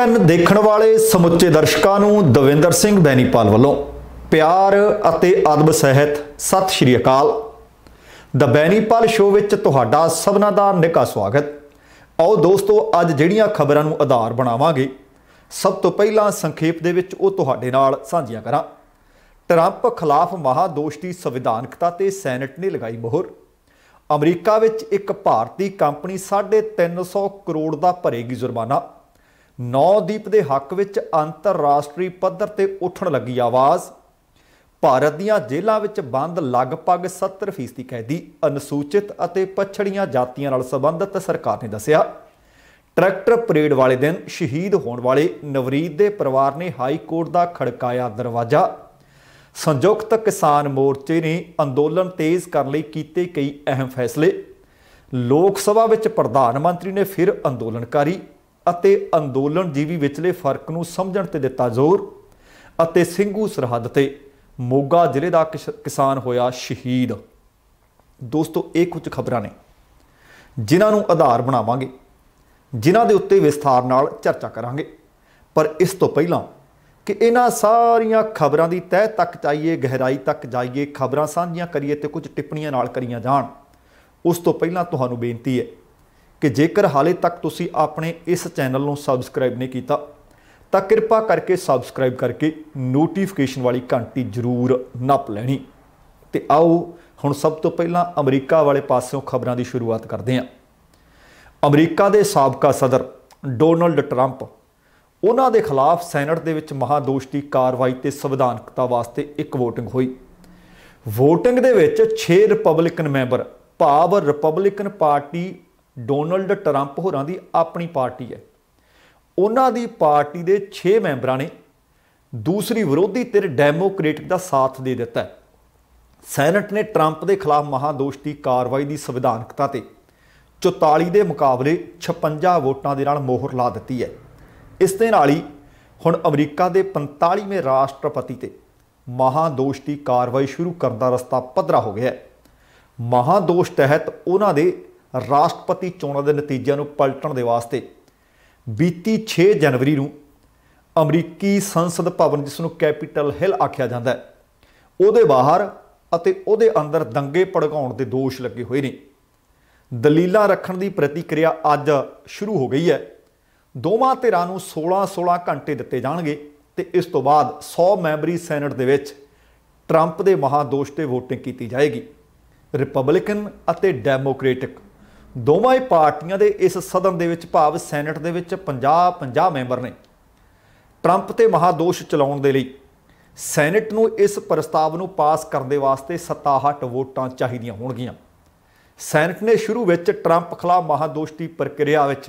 ਐਨ e ਦੇਖਣ ਵਾਲੇ ਸਮੁੱਚੇ ਦਰਸ਼ਕਾਂ ਨੂੰ ਦਵਿੰਦਰ ਸਿੰਘ ਬੈਣੀਪਾਲ ਵੱਲੋਂ ਪਿਆਰ ਅਤੇ ਅਦਬ ਸਹਿਤ ਸਤਿ ਸ਼੍ਰੀ ਅਕਾਲ ਦ ਬੈਣੀਪਾਲ ਸ਼ੋਅ ਵਿੱਚ ਤੁਹਾਡਾ ਸਭਨਾ ਦਾ ਨਿੱਘਾ ਸਵਾਗਤ ਆਓ ਦੋਸਤੋ ਅੱਜ ਜਿਹੜੀਆਂ ਖਬਰਾਂ ਨੂੰ ਆਧਾਰ ਬਣਾਵਾਂਗੇ ਸਭ ਤੋਂ ਪਹਿਲਾਂ ਸੰਖੇਪ ਦੇ ਵਿੱਚ ਉਹ ਤੁਹਾਡੇ ਨਾਲ ਸਾਂਝੀਆਂ ਕਰਾਂ ਟਰੰਪ ਖਿਲਾਫ ਮਹਾ ਦੋਸ਼ਤੀ ਸੰਵਿਧਾਨਕਤਾ ਤੇ ਸੈਨੇਟ ਨੇ ਲਗਾਈ ਮੋਹਰ ਅਮਰੀਕਾ ਵਿੱਚ ਇੱਕ ਭਾਰਤੀ ਕੰਪਨੀ 350 ਕਰੋੜ ਦਾ ਭਰੇਗੀ ਜੁਰਮਾਨਾ ਨੌਦੀਪ ਦੇ ਹੱਕ ਵਿੱਚ ਅੰਤਰਰਾਸ਼ਟਰੀ ਪੱਧਰ ਤੇ ਉੱਠਣ ਲੱਗੀ ਆਵਾਜ਼ ਭਾਰਤ ਦੀਆਂ ਜੇਲ੍ਹਾਂ ਵਿੱਚ ਬੰਦ ਲਗਭਗ 70% ਕੈਦੀ ਅਨਸੂਚਿਤ ਅਤੇ ਪਛੜੀਆਂ ਜਾਤੀਆਂ ਨਾਲ ਸੰਬੰਧਿਤ ਸਰਕਾਰ ਨੇ ਦੱਸਿਆ ਟਰੈਕਟਰ ਪਰੇਡ ਵਾਲੇ ਦਿਨ ਸ਼ਹੀਦ ਹੋਣ ਵਾਲੇ ਨਵਰੀਤ ਦੇ ਪਰਿਵਾਰ ਨੇ ਹਾਈ ਕੋਰਟ ਦਾ ਖੜਕਾਇਆ ਦਰਵਾਜ਼ਾ ਸੰਯੁਕਤ ਕਿਸਾਨ ਮੋਰਚੇ ਨੇ ਅੰਦੋਲਨ ਤੇਜ਼ ਕਰਨ ਲਈ ਕੀਤੇ ਕਈ ਅਹਿਮ ਫੈਸਲੇ ਲੋਕ ਸਭਾ ਵਿੱਚ ਪ੍ਰਧਾਨ ਮੰਤਰੀ ਨੇ ਫਿਰ ਅੰਦੋਲਨਕਾਰੀ ਅਤੇ ਅੰਦੋਲਨ ਜੀਵੀ ਵਿਚਲੇ ਫਰਕ ਨੂੰ ਸਮਝਣ ਤੇ ਦਿੱਤਾ ਜ਼ੋਰ ਅਤੇ ਸਿੰਘੂ ਸਰਹੱਦ ਤੇ ਮੋਗਾ ਜ਼ਿਲ੍ਹੇ ਦਾ ਕਿਸਾਨ ਹੋਇਆ ਸ਼ਹੀਦ ਦੋਸਤੋ ਇਹ ਕੁਝ ਖਬਰਾਂ ਨੇ ਜਿਨ੍ਹਾਂ ਨੂੰ ਆਧਾਰ ਬਣਾਵਾਂਗੇ ਜਿਨ੍ਹਾਂ ਦੇ ਉੱਤੇ ਵਿਸਥਾਰ ਨਾਲ ਚਰਚਾ ਕਰਾਂਗੇ ਪਰ ਇਸ ਤੋਂ ਪਹਿਲਾਂ ਕਿ ਇਹਨਾਂ ਸਾਰੀਆਂ ਖਬਰਾਂ ਦੀ ਤਹਿ ਤੱਕ ਜਾਈਏ ਗਹਿਰਾਈ ਤੱਕ ਜਾਈਏ ਖਬਰਾਂ ਸਾਂਝੀਆਂ ਕਰੀਏ ਤੇ ਕੁਝ ਟਿੱਪਣੀਆਂ ਨਾਲ ਕਰੀਆਂ ਜਾਣ ਉਸ ਤੋਂ ਪਹਿਲਾਂ ਤੁਹਾਨੂੰ ਬੇਨਤੀ ਹੈ ਕਿ ਜੇਕਰ ਹਾਲੇ ਤੱਕ ਤੁਸੀਂ ਆਪਣੇ ਇਸ ਚੈਨਲ ਨੂੰ ਸਬਸਕ੍ਰਾਈਬ ਨਹੀਂ ਕੀਤਾ ਤਾਂ ਕਿਰਪਾ ਕਰਕੇ ਸਬਸਕ੍ਰਾਈਬ ਕਰਕੇ ਨੋਟੀਫਿਕੇਸ਼ਨ ਵਾਲੀ ਘੰਟੀ ਜ਼ਰੂਰ ਨੱਪ ਲੈਣੀ ਤੇ ਆਓ ਹੁਣ ਸਭ ਤੋਂ ਪਹਿਲਾਂ ਅਮਰੀਕਾ ਵਾਲੇ ਪਾਸਿਓਂ ਖਬਰਾਂ ਦੀ ਸ਼ੁਰੂਆਤ ਕਰਦੇ ਹਾਂ ਅਮਰੀਕਾ ਦੇ ਸਾਬਕਾ ਸਦਰ ਡੋਨਲਡ ਟਰੰਪ ਉਹਨਾਂ ਦੇ ਖਿਲਾਫ ਸੈਨੇਟ ਦੇ ਵਿੱਚ ਦੀ ਕਾਰਵਾਈ ਤੇ ਸੰਵਿਧਾਨਕਤਾ ਵਾਸਤੇ ਇੱਕ VOTING ਹੋਈ VOTING ਦੇ ਵਿੱਚ 6 ਰਿਪਬਲਿਕਨ ਮੈਂਬਰ ਭਾਵ ਰਿਪਬਲਿਕਨ ਪਾਰਟੀ ਡੋਨਲਡ ਟਰੰਪ ਹੋਰਾਂ ਦੀ ਆਪਣੀ ਪਾਰਟੀ ਹੈ ਉਹਨਾਂ ਦੀ ਪਾਰਟੀ ਦੇ 6 ਮੈਂਬਰਾਂ ਨੇ ਦੂਸਰੀ ਵਿਰੋਧੀ ਧਿਰ ਡੈਮੋਕ੍ਰੈਟਿਕ ਦਾ ਸਾਥ ਦੇ ਦਿੱਤਾ ਸੈਨੇਟ ਨੇ ਟਰੰਪ ਦੇ ਖਿਲਾਫ ਮਹਾਦੋਸ਼ ਦੀ ਕਾਰਵਾਈ ਦੀ ਸੰਵਿਧਾਨਕਤਾ ਤੇ 44 ਦੇ ਮੁਕਾਬਲੇ 56 ਵੋਟਾਂ ਦੇ ਨਾਲ ਮੋਹਰ ਲਾ ਦਿੱਤੀ ਹੈ ਇਸ ਦੇ ਨਾਲ ਹੀ ਹੁਣ ਅਮਰੀਕਾ ਦੇ 45ਵੇਂ ਰਾਸ਼ਟਰਪਤੀ ਤੇ ਮਹਾਦੋਸ਼ ਦੀ ਕਾਰਵਾਈ ਸ਼ੁਰੂ ਕਰਨ ਦਾ ਰਸਤਾ ਪੱਧਰਾ ਹੋ ਗਿਆ ਹੈ ਮਹਾਦੋਸ਼ ਤਹਿਤ ਉਹਨਾਂ ਦੇ ਰਾਸ਼ਟਰਪਤੀ ਚੋਣਾਂ ਦੇ ਨਤੀਜਿਆਂ ਨੂੰ ਪਲਟਣ ਦੇ ਵਾਸਤੇ ਬੀਤੀ 6 ਜਨਵਰੀ ਨੂੰ ਅਮਰੀਕੀ ਸੰਸਦ ਭਵਨ ਜਿਸ ਨੂੰ ਕੈਪੀਟਲ ਹਿਲ ਆਖਿਆ ਜਾਂਦਾ ਹੈ ਉਹਦੇ ਬਾਹਰ ਅਤੇ ਉਹਦੇ ਅੰਦਰ ਦੰਗੇ ਭੜਕਾਉਣ ਦੇ ਦੋਸ਼ ਲੱਗੇ ਹੋਏ ਨੇ ਦਲੀਲਾਂ ਰੱਖਣ ਦੀ ਪ੍ਰਤੀਕਿਰਿਆ ਅੱਜ ਸ਼ੁਰੂ ਹੋ ਗਈ ਹੈ ਦੋਵਾਂ ਧਿਰਾਂ ਨੂੰ 16-16 ਘੰਟੇ ਦਿੱਤੇ ਜਾਣਗੇ ਤੇ ਇਸ ਤੋਂ ਬਾਅਦ 100 ਮੈਂਬਰੀ ਸੈਨੇਟ ਦੇ ਵਿੱਚ ਟਰੰਪ ਦੇ ਮਹਾਦੋਸ਼ ਤੇ ਵੋਟਿੰਗ ਕੀਤੀ ਜਾਏਗੀ ਰਿਪਬਲਿਕਨ ਅਤੇ ਡੈਮੋਕ੍ਰੈਟਿਕ ਦੋਵਾਂ ਹੀ ਪਾਰਟੀਆਂ ਦੇ ਇਸ ਸਦਨ ਦੇ ਵਿੱਚ ਭਾਵ ਸੈਨੇਟ ਦੇ ਵਿੱਚ 50 50 ਮੈਂਬਰ ਨੇ ਟਰੰਪ ਤੇ ਮਹਾਦੋਸ਼ ਚਲਾਉਣ ਦੇ ਲਈ ਸੈਨੇਟ ਨੂੰ ਇਸ ਪ੍ਰਸਤਾਵ ਨੂੰ ਪਾਸ ਕਰਨ ਦੇ ਵਾਸਤੇ 67 ਵੋਟਾਂ ਚਾਹੀਦੀਆਂ ਹੋਣਗੀਆਂ ਸੈਨੇਟ ਨੇ ਸ਼ੁਰੂ ਵਿੱਚ ਟਰੰਪ ਖਿਲਾਫ ਮਹਾਦੋਸ਼ ਦੀ ਪ੍ਰਕਿਰਿਆ ਵਿੱਚ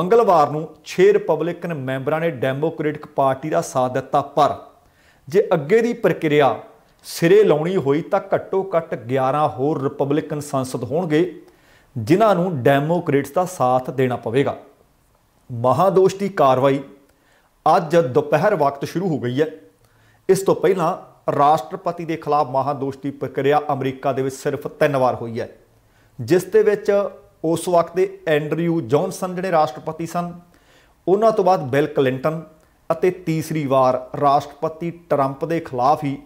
ਮੰਗਲਵਾਰ ਨੂੰ 6 ਰਿਪਬਲਿਕਨ ਮੈਂਬਰਾਂ ਨੇ ਡੈਮੋਕ੍ਰੈਟਿਕ ਪਾਰਟੀ ਦਾ ਸਾਥ ਦਿੱਤਾ ਪਰ ਜੇ ਅੱਗੇ ਦੀ ਪ੍ਰਕਿਰਿਆ ਸਿਰੇ ਲਾਉਣੀ ਹੋਈ ਤਾਂ ਘੱਟੋ ਘੱਟ 11 ਹੋਰ ਰਿਪਬਲਿਕਨ ਸੰਸਦ ਹੋਣਗੇ ਜਿਨ੍ਹਾਂ ਨੂੰ ਡੈਮੋਕ੍ਰੇਟਸ ਦਾ ਸਾਥ ਦੇਣਾ ਪਵੇਗਾ ਮਹਾਦੋਸ਼ ਦੀ ਕਾਰਵਾਈ ਅੱਜ ਦੁਪਹਿਰ ਵਕਤ ਸ਼ੁਰੂ ਹੋ ਗਈ ਹੈ ਇਸ ਤੋਂ ਪਹਿਲਾਂ ਰਾਸ਼ਟਰਪਤੀ ਦੇ ਖਿਲਾਫ ਮਹਾਦੋਸ਼ ਦੀ ਪ੍ਰਕਿਰਿਆ ਅਮਰੀਕਾ ਦੇ ਵਿੱਚ ਸਿਰਫ ਤਿੰਨ ਵਾਰ ਹੋਈ ਹੈ ਜਿਸ ਦੇ ਵਿੱਚ ਉਸ ਵਕਤ ਦੇ ਐਂਡਰਿਊ ਜੌਨਸਨ ਜਿਹੜੇ ਰਾਸ਼ਟਰਪਤੀ ਸਨ ਉਹਨਾਂ ਤੋਂ ਬਾਅਦ ਬਿਲ ਕਲਿੰਟਨ ਅਤੇ ਤੀਸਰੀ ਵਾਰ ਰਾਸ਼ਟਰਪਤੀ ਟਰੰਪ ਦੇ ਖਿਲਾਫ ਹੀ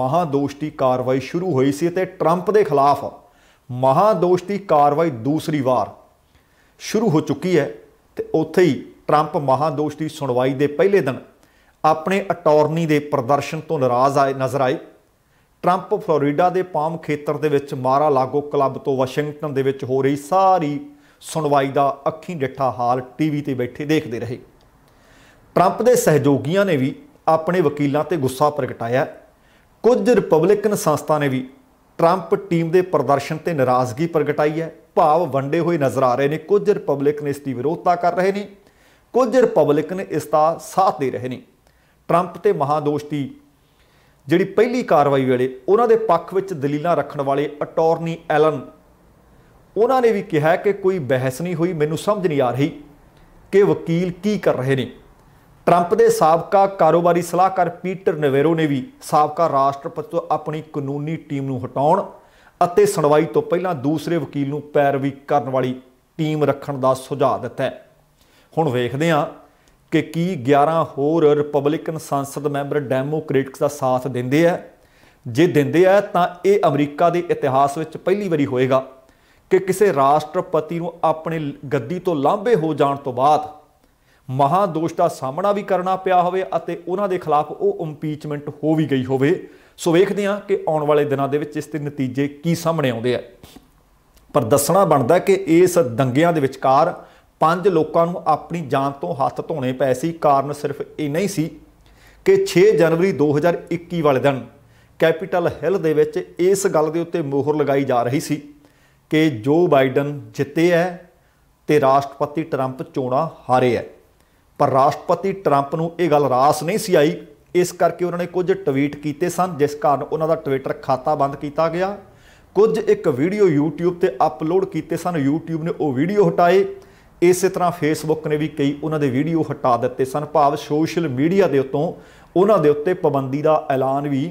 ਮਹਾਦੋਸ਼ ਦੀ ਕਾਰਵਾਈ ਸ਼ੁਰੂ ਹੋਈ ਸੀ ਤੇ ਟਰੰਪ ਦੇ ਖਿਲਾਫ ਮਹਾਦੋਸ਼ ਦੀ ਕਾਰਵਾਈ ਦੂਸਰੀ ਵਾਰ ਸ਼ੁਰੂ ਹੋ ਚੁੱਕੀ ਹੈ ਤੇ ਉੱਥੇ ਹੀ ਟਰੰਪ ਮਹਾਦੋਸ਼ ਦੀ ਸੁਣਵਾਈ ਦੇ ਪਹਿਲੇ ਦਿਨ ਆਪਣੇ ਅਟਾਰਨੀ ਦੇ ਪ੍ਰਦਰਸ਼ਨ ਤੋਂ ਨਾਰਾਜ਼ ਆਏ ਨਜ਼ਰ ਆਏ ਟਰੰਪ ਫਲੋਰੀਡਾ ਦੇ ਪਾਮ ਖੇਤਰ ਦੇ ਵਿੱਚ ਮਾਰਾ ਲਾਗੋ ਕਲੱਬ ਤੋਂ ਵਾਸ਼ਿੰਗਟਨ ਦੇ ਵਿੱਚ ਹੋ ਰਹੀ ਸਾਰੀ ਸੁਣਵਾਈ ਦਾ ਅੱਖੀਂ ਡਿੱਠਾ ਹਾਲ ਟੀਵੀ ਤੇ ਬੈਠੇ ਦੇਖਦੇ ਰਹੇ ਟਰੰਪ ਦੇ ਸਹਿਯੋਗੀਆਂ ਨੇ ਵੀ ਆਪਣੇ ਵਕੀਲਾਂ ਤੇ ਗੁੱਸਾ ਪ੍ਰਗਟਾਇਆ ਕੁਝ ਰਿਪਬਲਿਕਨ ਸੰਸਥਾ ਨੇ ਵੀ ਟਰੰਪ ਟੀਮ ਦੇ ਪ੍ਰਦਰਸ਼ਨ ਤੇ ਨਾਰਾਜ਼ਗੀ ਪ੍ਰਗਟਾਈ ਹੈ ਭਾਵ ਵੰਡੇ ਹੋਏ ਨਜ਼ਰ ਆ ਰਹੇ ਨੇ ਕੁਝ ਨੇ ਇਸ ਦੀ ਵਿਰੋਧਤਾ ਕਰ ਰਹੇ ਨੇ ਕੁਝ ਨੇ ਇਸ ਦਾ ਸਾਥ ਦੇ ਰਹੇ ਨੇ ਟਰੰਪ ਤੇ ਮਹਾਦੋਸ਼ ਦੀ ਜਿਹੜੀ ਪਹਿਲੀ ਕਾਰਵਾਈ ਵੇਲੇ ਉਹਨਾਂ ਦੇ ਪੱਖ ਵਿੱਚ ਦਲੀਲਾਂ ਰੱਖਣ ਵਾਲੇ ਅਟਾਰਨੀ ਐਲਨ ਉਹਨਾਂ ਨੇ ਵੀ ਕਿਹਾ ਕਿ ਕੋਈ ਬਹਿਸ ਨਹੀਂ ਹੋਈ ਮੈਨੂੰ ਸਮਝ ਨਹੀਂ ਆ ਰਹੀ ਕਿ ਵਕੀਲ ਕੀ ਕਰ ਰਹੇ ਨੇ ਟਰੰਪ ਦੇ ਸਾਬਕਾ ਕਾਰੋਬਾਰੀ ਸਲਾਹਕਾਰ ਪੀਟਰ ਨਵੇਰੋ ਨੇ ਵੀ ਸਾਬਕਾ ਰਾਸ਼ਟਰਪਤੀ ਤੋਂ ਆਪਣੀ ਕਾਨੂੰਨੀ ਟੀਮ ਨੂੰ ਹਟਾਉਣ ਅਤੇ ਸੁਣਵਾਈ ਤੋਂ ਪਹਿਲਾਂ ਦੂਸਰੇ ਵਕੀਲ ਨੂੰ ਪੈਰਵੀ ਕਰਨ ਵਾਲੀ ਟੀਮ ਰੱਖਣ ਦਾ ਸੁਝਾਅ ਦਿੱਤਾ ਹੈ ਹੁਣ ਵੇਖਦੇ ਹਾਂ ਕਿ ਕੀ 11 ਹੋਰ ਰਿਪਬਲਿਕਨ ਸੰਸਦ ਮੈਂਬਰ ਡੈਮੋਕ੍ਰੇਟਸ ਦਾ ਸਾਥ ਦਿੰਦੇ ਆ ਜੇ ਦਿੰਦੇ ਆ ਤਾਂ ਇਹ ਅਮਰੀਕਾ ਦੇ ਇਤਿਹਾਸ ਵਿੱਚ ਪਹਿਲੀ ਵਾਰੀ ਹੋਏਗਾ ਕਿ ਕਿਸੇ ਰਾਸ਼ਟਰਪਤੀ ਨੂੰ ਆਪਣੇ ਗੱਦੀ ਤੋਂ ਲਾਂਭੇ ਹੋ ਜਾਣ ਤੋਂ ਬਾਅਦ ਮਹਾਦੋਸ਼ ਦਾ ਸਾਹਮਣਾ ਵੀ ਕਰਨਾ ਪਿਆ ਹੋਵੇ ਅਤੇ ਉਹਨਾਂ ਦੇ ਖਿਲਾਫ ਉਹ ਇੰਪੀਚਮੈਂਟ ਹੋ ਵੀ ਗਈ ਹੋਵੇ ਸੋ ਵੇਖਦੇ ਹਾਂ ਕਿ ਆਉਣ ਵਾਲੇ ਦਿਨਾਂ ਦੇ ਵਿੱਚ ਇਸ ਦੇ ਨਤੀਜੇ ਕੀ ਸਾਹਮਣੇ ਆਉਂਦੇ ਆ ਪਰ ਦੱਸਣਾ ਬਣਦਾ ਕਿ ਇਸ ਦੰਗਿਆਂ ਦੇ ਵਿਚਕਾਰ ਪੰਜ ਲੋਕਾਂ ਨੂੰ ਆਪਣੀ ਜਾਨ ਤੋਂ ਹੱਥ ਧੋਣੇ ਪਏ ਸੀ ਕਾਰਨ ਸਿਰਫ ਇਹ ਨਹੀਂ ਸੀ ਕਿ 6 ਜਨਵਰੀ 2021 ਵਾਲੇ ਦਿਨ ਕੈਪੀਟਲ ਹਿੱਲ ਦੇ ਵਿੱਚ ਇਸ ਗੱਲ ਦੇ ਉੱਤੇ ਮੋਹਰ ਲਗਾਈ ਜਾ ਰਹੀ ਸੀ ਕਿ ਜੋ ਬਾਈਡਨ ਜਿੱਤੇ ਹੈ ਤੇ ਰਾਸ਼ਟਰਪਤੀ ਟਰੰਪ ਚੋਣਾਂ ਹਾਰੇ ਹੈ ਪਰ ਰਾਸ਼ਟਰਪਤੀ ਟਰੰਪ ਨੂੰ ਇਹ ਗੱਲ ਰਾਸ ਨਹੀਂ ਸੀ ਆਈ ਇਸ ਕਰਕੇ ਉਹਨਾਂ ਨੇ ਕੁਝ ਟਵੀਟ ਕੀਤੇ ਸਨ ਜਿਸ ਕਾਰਨ ਉਹਨਾਂ ਦਾ ਟਵਿੱਟਰ ਖਾਤਾ ਬੰਦ ਕੀਤਾ ਗਿਆ ਕੁਝ ਇੱਕ ਵੀਡੀਓ YouTube ਤੇ ਅਪਲੋਡ ਕੀਤੇ ਸਨ YouTube ਨੇ ਉਹ ਵੀਡੀਓ ਹਟਾਏ ਇਸੇ ਤਰ੍ਹਾਂ Facebook ਨੇ ਵੀ ਕਈ ਉਹਨਾਂ ਦੇ ਵੀਡੀਓ ਹਟਾ ਦਿੱਤੇ ਸਨ ਭਾਵ ਸੋਸ਼ਲ ਮੀਡੀਆ ਦੇ ਉੱਤੋਂ ਉਹਨਾਂ ਦੇ ਉੱਤੇ ਪਾਬੰਦੀ ਦਾ ਐਲਾਨ ਵੀ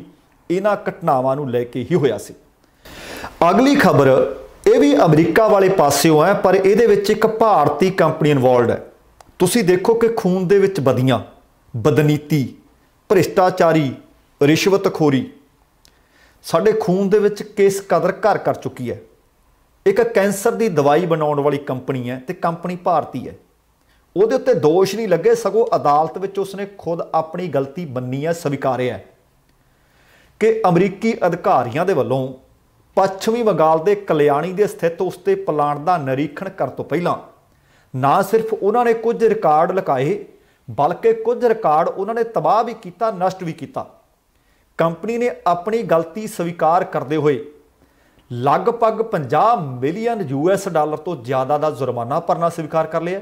ਇਹਨਾਂ ਘਟਨਾਵਾਂ ਨੂੰ ਲੈ ਕੇ ਹੀ ਹੋਇਆ ਸੀ ਅਗਲੀ ਖਬਰ ਇਹ ਵੀ ਅਮਰੀਕਾ ਵਾਲੇ ਪਾਸਿਓਂ ਹੈ ਪਰ ਇਹਦੇ ਵਿੱਚ ਇੱਕ ਭਾਰਤੀ ਕੰਪਨੀ ਇਨਵੋਲਡ ਹੈ ਤੁਸੀਂ ਦੇਖੋ ਕਿ ਖੂਨ ਦੇ ਵਿੱਚ ਬਦੀਆਂ ਬਦਨੀਤੀ ਭ੍ਰਿਸ਼ਟਾਚਾਰੀ ਰਿਸ਼ਵਤਖੋਰੀ ਸਾਡੇ ਖੂਨ ਦੇ ਵਿੱਚ ਕਿਸ ਕਦਰ ਘਰ ਕਰ ਚੁੱਕੀ ਹੈ ਇੱਕ ਕੈਂਸਰ ਦੀ ਦਵਾਈ ਬਣਾਉਣ ਵਾਲੀ ਕੰਪਨੀ ਹੈ ਤੇ ਕੰਪਨੀ ਭਾਰਤੀ ਹੈ ਉਹਦੇ ਉੱਤੇ ਦੋਸ਼ ਨਹੀਂ ਲੱਗੇ ਸਗੋਂ ਅਦਾਲਤ ਵਿੱਚ ਉਸਨੇ ਖੁਦ ਆਪਣੀ ਗਲਤੀ ਮੰਨੀ ਹੈ ਸਵੀਕਾਰਿਆ ਕਿ ਅਮਰੀਕੀ ਅਧਿਕਾਰੀਆਂ ਦੇ ਵੱਲੋਂ ਪੱਛਮੀ ਬੰਗਾਲ ਦੇ ਕਲਿਆਣੀ ਦੇ ਸਥਿਤ ਉਸਤੇ ਪਲਾਂਟ ਦਾ ਨਿਰੀਖਣ ਕਰਨ ਤੋਂ ਪਹਿਲਾਂ ਨਾ ਸਿਰਫ ਉਹਨਾਂ ਨੇ ਕੁਝ ਰਿਕਾਰਡ ਲਕਾਏ ਬਲਕਿ ਕੁਝ ਰਿਕਾਰਡ ਉਹਨਾਂ ਨੇ ਤਬਾਹ ਵੀ ਕੀਤਾ ਨਸ਼ਟ ਵੀ ਕੀਤਾ ਕੰਪਨੀ ਨੇ ਆਪਣੀ ਗਲਤੀ ਸਵੀਕਾਰ ਕਰਦੇ ਹੋਏ ਲਗਭਗ 50 ਮਿਲੀਅਨ ਯੂਐਸ ਡਾਲਰ ਤੋਂ ਜ਼ਿਆਦਾ ਦਾ ਜੁਰਮਾਨਾ ਭਰਨਾ ਸਵੀਕਾਰ ਕਰ ਲਿਆ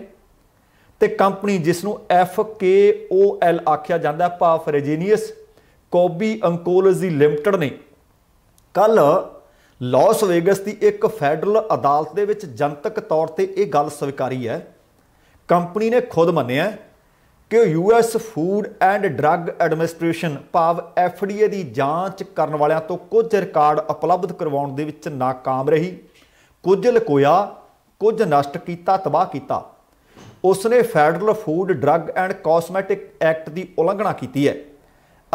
ਤੇ ਕੰਪਨੀ ਜਿਸ ਨੂੰ ਐਫ ਕੇ ਓ ਐਲ ਆਖਿਆ ਜਾਂਦਾ ਭਾਵ ਰੈਜੀਨੀਅਸ ਕੋਬੀ ਅੰਕੋਲੋਜੀ ਲਿਮਟਿਡ ਨੇ ਕੱਲ ਲਾਸ ਵੇਗਸ ਦੀ ਇੱਕ ਫੈਡਰਲ ਅਦਾਲਤ ਦੇ ਵਿੱਚ ਜਨਤਕ ਤੌਰ ਤੇ ਇਹ ਗੱਲ ਸਵੀਕਾਰੀ ਹੈ ਕੰਪਨੀ ਨੇ ਖੁਦ ਮੰਨਿਆ ਕਿ US food and drug administration ਭਾਵ ਐਫਡੀਏ ਦੀ ਜਾਂਚ ਕਰਨ ਵਾਲਿਆਂ ਤੋਂ ਕੁਝ ਰਿਕਾਰਡ ਉਪਲਬਧ ਕਰਵਾਉਣ ਦੇ ਵਿੱਚ ناکਾਮ ਰਹੀ ਕੁਝ ਲਕੋਇਆ ਕੁਝ ਨਸ਼ਟ ਕੀਤਾ ਤਬਾਹ ਕੀਤਾ ਉਸਨੇ federal food drug and cosmetic act ਦੀ ਉਲੰਘਣਾ ਕੀਤੀ ਹੈ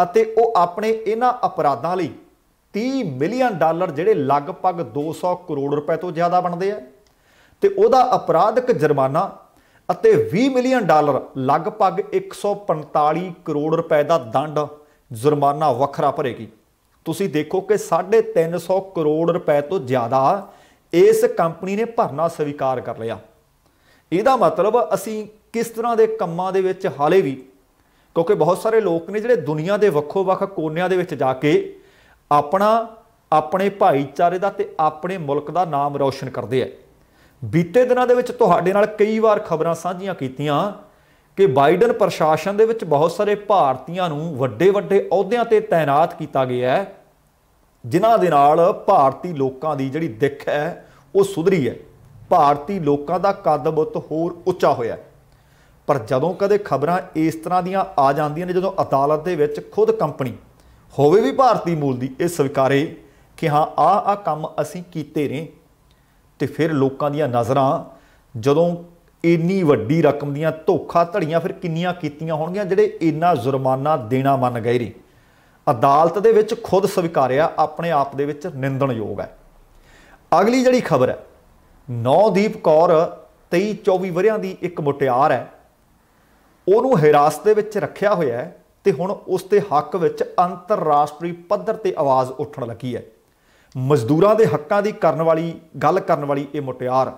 ਅਤੇ ਉਹ ਆਪਣੇ ਇਹਨਾਂ ਅਪਰਾਧਾਂ ਲਈ 30 ਮਿਲੀਅਨ ਡਾਲਰ ਜਿਹੜੇ ਲਗਭਗ 200 ਕਰੋੜ ਰੁਪਏ ਤੋਂ ਜ਼ਿਆਦਾ ਬਣਦੇ ਆ ਤੇ ਉਹਦਾ ਅਪਰਾਧਿਕ ਜੁਰਮਾਨਾ ਅਤੇ 20 ਮਿਲੀਅਨ ਡਾਲਰ ਲਗਭਗ 145 ਕਰੋੜ ਰੁਪਏ ਦਾ ਦੰਡ ਜੁਰਮਾਨਾ ਵੱਖਰਾ ਭਰੇਗੀ ਤੁਸੀਂ ਦੇਖੋ ਕਿ 350 ਕਰੋੜ ਰੁਪਏ ਤੋਂ ਜ਼ਿਆਦਾ ਇਸ ਕੰਪਨੀ ਨੇ ਭਰਨਾ ਸਵੀਕਾਰ ਕਰ ਲਿਆ ਇਹਦਾ ਮਤਲਬ ਅਸੀਂ ਕਿਸ ਤਰ੍ਹਾਂ ਦੇ ਕੰਮਾਂ ਦੇ ਵਿੱਚ ਹਾਲੇ ਵੀ ਕਿਉਂਕਿ ਬਹੁਤ ਸਾਰੇ ਲੋਕ ਨੇ ਜਿਹੜੇ ਦੁਨੀਆ ਦੇ ਵੱਖੋ-ਵੱਖ ਕੋਨਿਆਂ ਦੇ ਵਿੱਚ ਜਾ ਕੇ ਆਪਣਾ ਆਪਣੇ ਭਾਈਚਾਰੇ ਦਾ ਤੇ ਆਪਣੇ ਮੁਲਕ ਦਾ ਨਾਮ ਰੌਸ਼ਨ ਕਰਦੇ ਆ ਬੀਤੇ ਦਿਨਾਂ ਦੇ ਵਿੱਚ ਤੁਹਾਡੇ ਨਾਲ ਕਈ ਵਾਰ ਖਬਰਾਂ ਸਾਂਝੀਆਂ ਕੀਤੀਆਂ ਕਿ ਬਾਈਡਨ ਪ੍ਰਸ਼ਾਸਨ ਦੇ ਵਿੱਚ ਬਹੁਤ ਸਾਰੇ ਭਾਰਤੀਆਂ ਨੂੰ ਵੱਡੇ-ਵੱਡੇ ਅਹੁਦਿਆਂ ਤੇ ਤਾਇਨਾਤ ਕੀਤਾ ਗਿਆ ਹੈ ਜਿਨ੍ਹਾਂ ਦੇ ਨਾਲ ਭਾਰਤੀ ਲੋਕਾਂ ਦੀ ਜਿਹੜੀ ਦਿੱਖ ਹੈ ਉਹ ਸੁਧਰੀ ਹੈ ਭਾਰਤੀ ਲੋਕਾਂ ਦਾ ਕਦ ਬੁੱਤ ਹੋਰ ਉੱਚਾ ਹੋਇਆ ਪਰ ਜਦੋਂ ਕਦੇ ਖਬਰਾਂ ਇਸ ਤਰ੍ਹਾਂ ਦੀਆਂ ਆ ਜਾਂਦੀਆਂ ਨੇ ਜਦੋਂ ਅਦਾਲਤ ਦੇ ਵਿੱਚ ਖੁਦ ਕੰਪਨੀ ਹੋਵੇ ਵੀ ਭਾਰਤੀ ਮੂਲ ਦੀ ਇਹ ਸਵਿਕਾਰੇ ਕਿ ਹਾਂ ਆ ਆ ਕੰਮ ਅਸੀਂ ਕੀਤੇ ਨੇ ਤੇ ਫਿਰ ਲੋਕਾਂ ਦੀਆਂ ਨਜ਼ਰਾਂ ਜਦੋਂ ਇੰਨੀ ਵੱਡੀ ਰਕਮ ਦੀਆਂ ਧੋਖਾ ਧੜੀਆਂ ਫਿਰ ਕਿੰਨੀਆਂ ਕੀਤੀਆਂ ਹੋਣਗੀਆਂ ਜਿਹੜੇ ਇੰਨਾ ਜੁਰਮਾਨਾ ਦੇਣਾ ਮੰਨ ਗਏ ਨੇ ਅਦਾਲਤ ਦੇ ਵਿੱਚ ਖੁਦ ਸਵਿਕਾਰਿਆ ਆਪਣੇ ਆਪ ਦੇ ਵਿੱਚ ਨਿੰਦਣਯੋਗ ਹੈ ਅਗਲੀ ਜਿਹੜੀ ਖਬਰ ਹੈ ਨੌਦੀਪ ਕੌਰ 23 24 ਵਰਿਆਂ ਦੀ ਇੱਕ ਮੁਟਿਆਰ ਹੈ ਉਹਨੂੰ ਹਿਰਾਸਤ ਦੇ ਵਿੱਚ ਰੱਖਿਆ ਹੋਇਆ ਹੈ ਤੇ ਹੁਣ ਉਸ ਦੇ ਹੱਕ ਵਿੱਚ ਅੰਤਰਰਾਸ਼ਟਰੀ ਪੱਧਰ ਤੇ ਆਵਾਜ਼ ਉੱਠਣ ਲੱਗੀ ਹੈ ਮਜ਼ਦੂਰਾਂ ਦੇ ਹੱਕਾਂ ਦੀ ਕਰਨ ਵਾਲੀ ਗੱਲ ਕਰਨ ਵਾਲੀ ਇਹ ਮੁਟਿਆਰ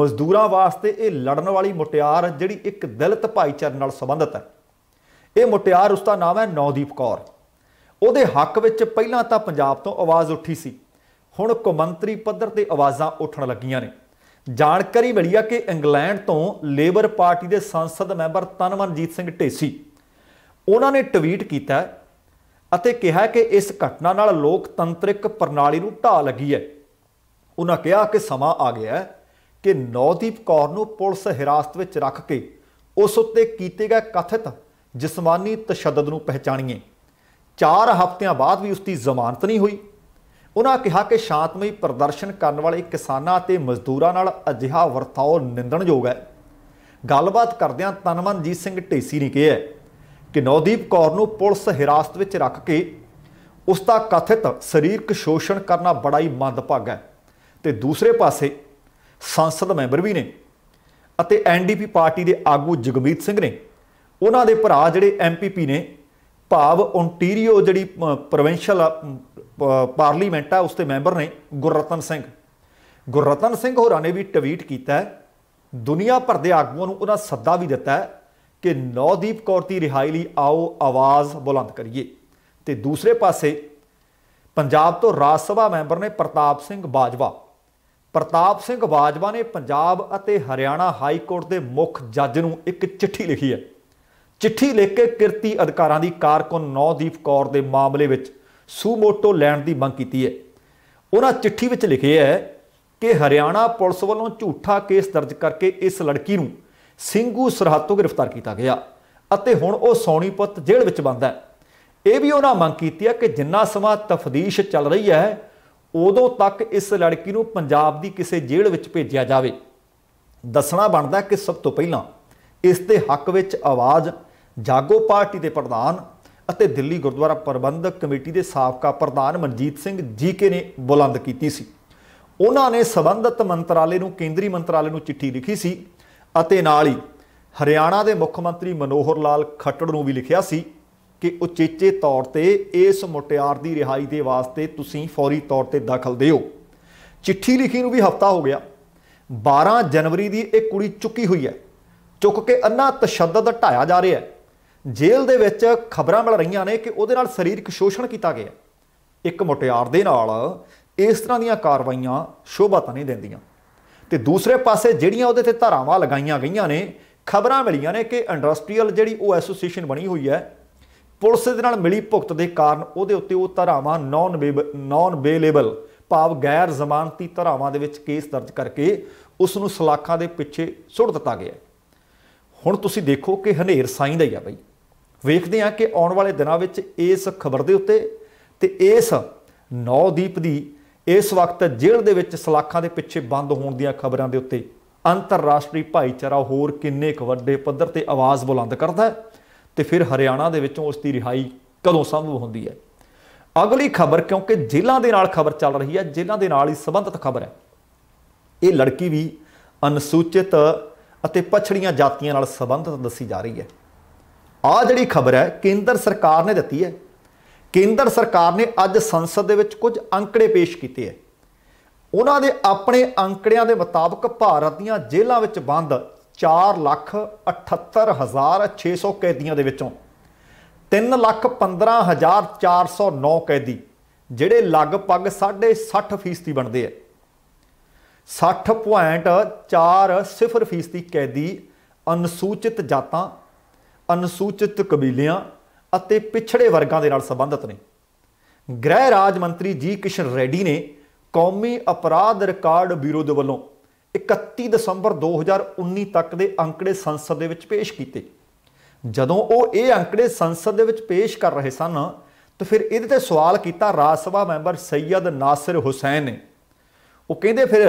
ਮਜ਼ਦੂਰਾਂ ਵਾਸਤੇ ਇਹ ਲੜਨ ਵਾਲੀ ਮੁਟਿਆਰ ਜਿਹੜੀ ਇੱਕ ਦਲਿਤ ਭਾਈਚਾਰੇ ਨਾਲ ਸੰਬੰਧਿਤ ਹੈ ਇਹ ਮੁਟਿਆਰ ਉਸ ਦਾ ਨਾਮ ਹੈ ਨੌਦੀਪ ਕੌਰ ਉਹਦੇ ਹੱਕ ਵਿੱਚ ਪਹਿਲਾਂ ਤਾਂ ਪੰਜਾਬ ਤੋਂ ਆਵਾਜ਼ ਉੱਠੀ ਸੀ ਹੁਣ ਕੁਮੰਤਰੀ ਪੱਧਰ ਤੇ ਆਵਾਜ਼ਾਂ ਉੱਠਣ ਲੱਗੀਆਂ ਨੇ ਜਾਣਕਾਰੀ ਮਿਲੀ ਆ ਕਿ ਇੰਗਲੈਂਡ ਤੋਂ ਲੇਬਰ ਪਾਰਟੀ ਦੇ ਸੰਸਦ ਮੈਂਬਰ ਤਨਮਨਜੀਤ ਸਿੰਘ ਢੇਸੀ ਉਹਨਾਂ ਨੇ ਟਵੀਟ ਕੀਤਾ ਅਤੇ ਕਿਹਾ ਕਿ ਇਸ ਘਟਨਾ ਨਾਲ ਲੋਕਤੰਤਰਿਕ ਪ੍ਰਣਾਲੀ ਨੂੰ ਢਾਹ ਲੱਗੀ ਹੈ ਉਹਨਾਂ ਕਿਹਾ ਕਿ ਸਮਾਂ ਆ ਗਿਆ ਹੈ ਕਿ ਨੌਦੀਪ ਕੌਰ ਨੂੰ ਪੁਲਿਸ ਹਿਰਾਸਤ ਵਿੱਚ ਰੱਖ ਕੇ ਉਸ ਉੱਤੇ ਕੀਤੇ ਗਏ ਕਥਿਤ ਜਿਸਮਾਨੀ ਤਸ਼ੱਦਦ ਨੂੰ ਪਹਿਚਾਣੀਏ 4 ਹਫ਼ਤਿਆਂ ਬਾਅਦ ਵੀ ਉਸ ਦੀ ਜ਼ਮਾਨਤ ਨਹੀਂ ਹੋਈ ਉਹਨਾਂ ਕਿਹਾ ਕਿ ਸ਼ਾਂਤਮਈ ਪ੍ਰਦਰਸ਼ਨ ਕਰਨ ਵਾਲੇ ਕਿਸਾਨਾਂ ਅਤੇ ਮਜ਼ਦੂਰਾਂ ਨਾਲ ਅਜਿਹਾ ਵਰਤਾਓ ਨਿੰਦਣਯੋਗ ਹੈ ਗੱਲਬਾਤ ਕਰਦਿਆਂ ਤਨਮਨਜੀਤ ਸਿੰਘ ਢੇਸੀ ਨੇ ਕਿਹਾ ਕਿ ਨੌਦੀਪ ਕੌਰ ਨੂੰ ਪੁਲਿਸ ਹਿਰਾਸਤ ਵਿੱਚ ਰੱਖ ਕੇ ਉਸ ਦਾ ਕਥਿਤ ਸਰੀਰਕ ਸ਼ੋਸ਼ਣ ਕਰਨਾ ਬੜਾ ਹੀ ਮੰਦਭਾਗਾ ਹੈ ਤੇ ਦੂਸਰੇ ਪਾਸੇ ਸੰਸਦ ਮੈਂਬਰ ਵੀ ਨੇ ਅਤੇ ਐਨਡੀਪੀ ਪਾਰਟੀ ਦੇ ਆਗੂ ਜਗਮੀਤ ਸਿੰਘ ਨੇ ਉਹਨਾਂ ਦੇ ਭਰਾ ਜਿਹੜੇ ਐਮਪੀਪੀ ਨੇ ਭਾਵ ਓਨਟਾਰੀਓ ਜਿਹੜੀ ਪ੍ਰੋਵਿੰਸ਼ੀਅਲ ਪਾਰਲੀਮੈਂਟ ਆ ਉਸ ਦੇ ਮੈਂਬਰ ਨੇ ਗੁਰਰਤਨ ਸਿੰਘ ਗੁਰਰਤਨ ਸਿੰਘ ਹੋਰਾਂ ਨੇ ਵੀ ਟਵੀਟ ਕੀਤਾ ਦੁਨੀਆ ਭਰ ਦੇ ਆਗੂਆਂ ਨੂੰ ਉਹਨਾਂ ਸੱਦਾ ਵੀ ਦਿੱਤਾ ਕਿ ਨੌਦੀਪ ਕੌਰ ਦੀ ਰਿਹਾਈ ਲਈ ਆਓ ਆਵਾਜ਼ ਬੁਲੰਦ ਕਰੀਏ ਤੇ ਦੂਸਰੇ ਪਾਸੇ ਪੰਜਾਬ ਤੋਂ ਰਾਜ ਸਭਾ ਮੈਂਬਰ ਨੇ ਪ੍ਰਤਾਪ ਸਿੰਘ ਬਾਜਵਾ ਪ੍ਰਤਾਪ ਸਿੰਘ ਬਾਜਵਾ ਨੇ ਪੰਜਾਬ ਅਤੇ ਹਰਿਆਣਾ ਹਾਈ ਕੋਰਟ ਦੇ ਮੁੱਖ ਜੱਜ ਨੂੰ ਇੱਕ ਚਿੱਠੀ ਲਿਖੀ ਹੈ ਚਿੱਠੀ ਲਿਖ ਕੇ ਕਿਰਤੀ ਅਧਿਕਾਰਾਂ ਦੀ ਕਾਰਕੁਨ ਨੌਦੀਪ ਕੌਰ ਦੇ ਮਾਮਲੇ ਵਿੱਚ ਸੂਮੋਟੋ ਲੈਣ ਦੀ ਮੰਗ ਕੀਤੀ ਹੈ ਉਹਨਾਂ ਚਿੱਠੀ ਵਿੱਚ ਲਿਖਿਆ ਹੈ ਕਿ ਹਰਿਆਣਾ ਪੁਲਿਸ ਵੱਲੋਂ ਝੂਠਾ ਕੇਸ ਦਰਜ ਕਰਕੇ ਇਸ ਲੜਕੀ ਨੂੰ ਸਿੰਘੂ ਸਰਹੱਦ ਤੋਂ ਗ੍ਰਿਫਤਾਰ ਕੀਤਾ ਗਿਆ ਅਤੇ ਹੁਣ ਉਹ ਸੌਣੀਪਤ ਜੇਲ੍ਹ ਵਿੱਚ ਬੰਦ ਹੈ ਇਹ ਵੀ ਉਹਨਾਂ ਮੰਗ ਕੀਤੀ ਹੈ ਕਿ ਜਿੰਨਾ ਸਮਾਂ ਤਫਦੀਸ਼ ਚੱਲ ਰਹੀ ਹੈ ਉਦੋਂ ਤੱਕ ਇਸ ਲੜਕੀ ਨੂੰ ਪੰਜਾਬ ਦੀ ਕਿਸੇ ਜੇਲ੍ਹ ਵਿੱਚ ਭੇਜਿਆ ਜਾਵੇ ਦੱਸਣਾ ਬਣਦਾ ਕਿ ਸਭ ਤੋਂ ਪਹਿਲਾਂ ਇਸ ਦੇ ਹੱਕ ਵਿੱਚ ਆਵਾਜ਼ ਜਾਗੋ ਪਾਰਟੀ ਦੇ ਪ੍ਰਧਾਨ ਅਤੇ ਦਿੱਲੀ ਗੁਰਦੁਆਰਾ ਪ੍ਰਬੰਧਕ ਕਮੇਟੀ ਦੇ ਸਾਬਕਾ ਪ੍ਰਧਾਨ ਮਨਜੀਤ ਸਿੰਘ ਜੀਕੇ ਨੇ ਬੁਲੰਦ ਕੀਤੀ ਸੀ ਉਹਨਾਂ ਨੇ ਸਬੰਧਤ ਮੰਤਰਾਲੇ ਨੂੰ ਕੇਂਦਰੀ ਮੰਤਰਾਲੇ ਨੂੰ ਚਿੱਠੀ ਲਿਖੀ ਸੀ ਅਤੇ ਨਾਲ ਹੀ ਹਰਿਆਣਾ ਦੇ ਮੁੱਖ ਮੰਤਰੀ ਮਨੋਹਰ ਲਾਲ ਖੱਟੜ ਨੂੰ ਵੀ ਲਿਖਿਆ ਸੀ ਕਿ ਉਚੇਚੇ ਤੌਰ ਤੇ ਇਸ ਮੁਟਿਆਰ ਦੀ ਰਿਹਾਈ ਦੇ ਵਾਸਤੇ ਤੁਸੀਂ ਫੌਰੀ ਤੌਰ ਤੇ ਦਖਲ ਦਿਓ ਚਿੱਠੀ ਲਿਖੀ ਨੂੰ ਵੀ ਹਫਤਾ ਹੋ ਗਿਆ 12 ਜਨਵਰੀ ਦੀ ਇਹ ਕੁੜੀ ਚੁੱਕੀ ਹੋਈ ਹੈ ਚੁੱਕ ਕੇ ਅੰਨਾ ਤਸ਼ੱਦਦ ਢਾਇਆ ਜਾ ਰਿਹਾ ਹੈ ਜੇਲ੍ਹ ਦੇ ਵਿੱਚ ਖਬਰਾਂ ਮਿਲ ਰਹੀਆਂ ਨੇ ਕਿ ਉਹਦੇ ਨਾਲ ਸਰੀਰਕ ਸ਼ੋਸ਼ਣ ਕੀਤਾ ਗਿਆ ਇੱਕ ਮੁਟਿਆਰ ਦੇ ਨਾਲ ਇਸ ਤਰ੍ਹਾਂ ਦੀਆਂ ਕਾਰਵਾਈਆਂ ਸ਼ੋਭਾ ਤਾਂ ਨਹੀਂ ਦਿੰਦੀਆਂ ਤੇ ਦੂਸਰੇ ਪਾਸੇ ਜਿਹੜੀਆਂ ਉਹਦੇ ਤੇ ਧਾਰਾਵਾਂ ਲਗਾਈਆਂ ਗਈਆਂ ਨੇ ਖਬਰਾਂ ਮਿਲੀਆਂ ਨੇ ਕਿ ਇੰਡਸਟਰੀਅਲ ਜਿਹੜੀ ਉਹ ਐਸੋਸੀਏਸ਼ਨ ਬਣੀ ਹੋਈ ਹੈ ਪੁਲਿਸ ਦੇ ਨਾਲ ਮਿਲੀ ਭੁਗਤ ਦੇ ਕਾਰਨ ਉਹਦੇ ਉੱਤੇ ਉਹ ਧਾਰਾਵਾਂ ਨੌਨ ਨੌਨ ਬੇਲੇਬਲ ਭਾਵ ਗੈਰ ਜ਼ਮਾਨਤੀ ਧਾਰਾਵਾਂ ਦੇ ਵਿੱਚ ਕੇਸ ਦਰਜ ਕਰਕੇ ਉਸ ਨੂੰ ਸਲਾਖਾਂ ਦੇ ਪਿੱਛੇ ਸੁੱਟ ਦਿੱਤਾ ਗਿਆ ਹੁਣ ਤੁਸੀਂ ਦੇਖੋ ਕਿ ਹਨੇਰ ਸਾਈਂ ਦਾ ਹੀ ਆ ਬਈ ਵੇਖਦੇ ਆ ਕਿ ਆਉਣ ਵਾਲੇ ਦਿਨਾਂ ਵਿੱਚ ਇਸ ਖਬਰ ਦੇ ਉੱਤੇ ਤੇ ਇਸ ਨੌਦੀਪ ਦੀ ਇਸ ਵਕਤ ਜੇਲ੍ਹ ਦੇ ਵਿੱਚ ਸਲਾਖਾਂ ਦੇ ਪਿੱਛੇ ਬੰਦ ਹੋਣ ਦੀਆਂ ਖਬਰਾਂ ਦੇ ਉੱਤੇ ਅੰਤਰਰਾਸ਼ਟਰੀ ਭਾਈਚਾਰਾ ਹੋਰ ਕਿੰਨੇ ਕੁ ਵੱਡੇ ਪੱਧਰ ਤੇ ਆਵਾਜ਼ ਬੁਲੰਦ ਕਰਦਾ ਤੇ ਫਿਰ ਹਰਿਆਣਾ ਦੇ ਵਿੱਚੋਂ ਉਸ ਦੀ ਰਿਹਾਈ ਕਦੋਂ ਸੰਭਵ ਹੁੰਦੀ ਹੈ ਅਗਲੀ ਖਬਰ ਕਿਉਂਕਿ ਜ਼ਿਲ੍ਹਾ ਦੇ ਨਾਲ ਖਬਰ ਚੱਲ ਰਹੀ ਹੈ ਜ਼ਿਲ੍ਹਾ ਦੇ ਨਾਲ ਹੀ ਸੰਬੰਧਿਤ ਖਬਰ ਹੈ ਇਹ ਲੜਕੀ ਵੀ ਅਨਸੂਚਿਤ ਅਤੇ ਪਛੜੀਆਂ ਜਾਤੀਆਂ ਨਾਲ ਸੰਬੰਧਿਤ ਦੱਸੀ ਜਾ ਰਹੀ ਹੈ ਆ ਜਿਹੜੀ ਖਬਰ ਹੈ ਕੇਂਦਰ ਸਰਕਾਰ ਨੇ ਦਿੱਤੀ ਹੈ ਕੇਂਦਰ ਸਰਕਾਰ ਨੇ ਅੱਜ ਸੰਸਦ ਦੇ ਵਿੱਚ ਕੁਝ ਅੰਕੜੇ ਪੇਸ਼ ਕੀਤੇ ਹੈ ਉਹਨਾਂ ਦੇ ਆਪਣੇ ਅੰਕੜਿਆਂ ਦੇ ਮੁਤਾਬਕ ਭਾਰਤ ਦੀਆਂ ਜੇਲ੍ਹਾਂ ਵਿੱਚ ਬੰਦ 4 ਲੱਖ 78600 ਕੈਦੀਆਂ ਦੇ ਵਿੱਚੋਂ 3 ਲੱਖ 15409 ਕੈਦੀ ਜਿਹੜੇ ਲਗਭਗ 60% ਬਣਦੇ ਆ 60.40% ਕੈਦੀ ਅਨਸੂਚਿਤ ਜਾਤਾਂ ਅਨਸੂਚਿਤ ਕਬੀਲਿਆਂ ਅਤੇ ਪਿਛੜੇ ਵਰਗਾਂ ਦੇ ਨਾਲ ਸੰਬੰਧਿਤ ਨੇ ਗ੍ਰਹਿ ਰਾਜ ਮੰਤਰੀ ਜੀ ਕਿਸ਼ਨ ਰੈਡੀ ਨੇ ਕੌਮੀ ਅਪਰਾਧ ਰਿਕਾਰਡ ਬਿਊਰੋ ਦੇ ਵੱਲੋਂ 31 ਦਸੰਬਰ 2019 ਤੱਕ ਦੇ ਅੰਕੜੇ ਸੰਸਦ ਦੇ ਵਿੱਚ ਪੇਸ਼ ਕੀਤੇ ਜਦੋਂ ਉਹ ਇਹ ਅੰਕੜੇ ਸੰਸਦ ਦੇ ਵਿੱਚ ਪੇਸ਼ ਕਰ ਰਹੇ ਸਨ ਤਾਂ ਫਿਰ ਇਹਦੇ ਤੇ ਸਵਾਲ ਕੀਤਾ ਰਾਜ ਸਭਾ ਮੈਂਬਰ ਸੈਯਦ ਨਾਸਿਰ ਹੁਸੈਨ ਨੇ ਉਹ ਕਹਿੰਦੇ ਫਿਰ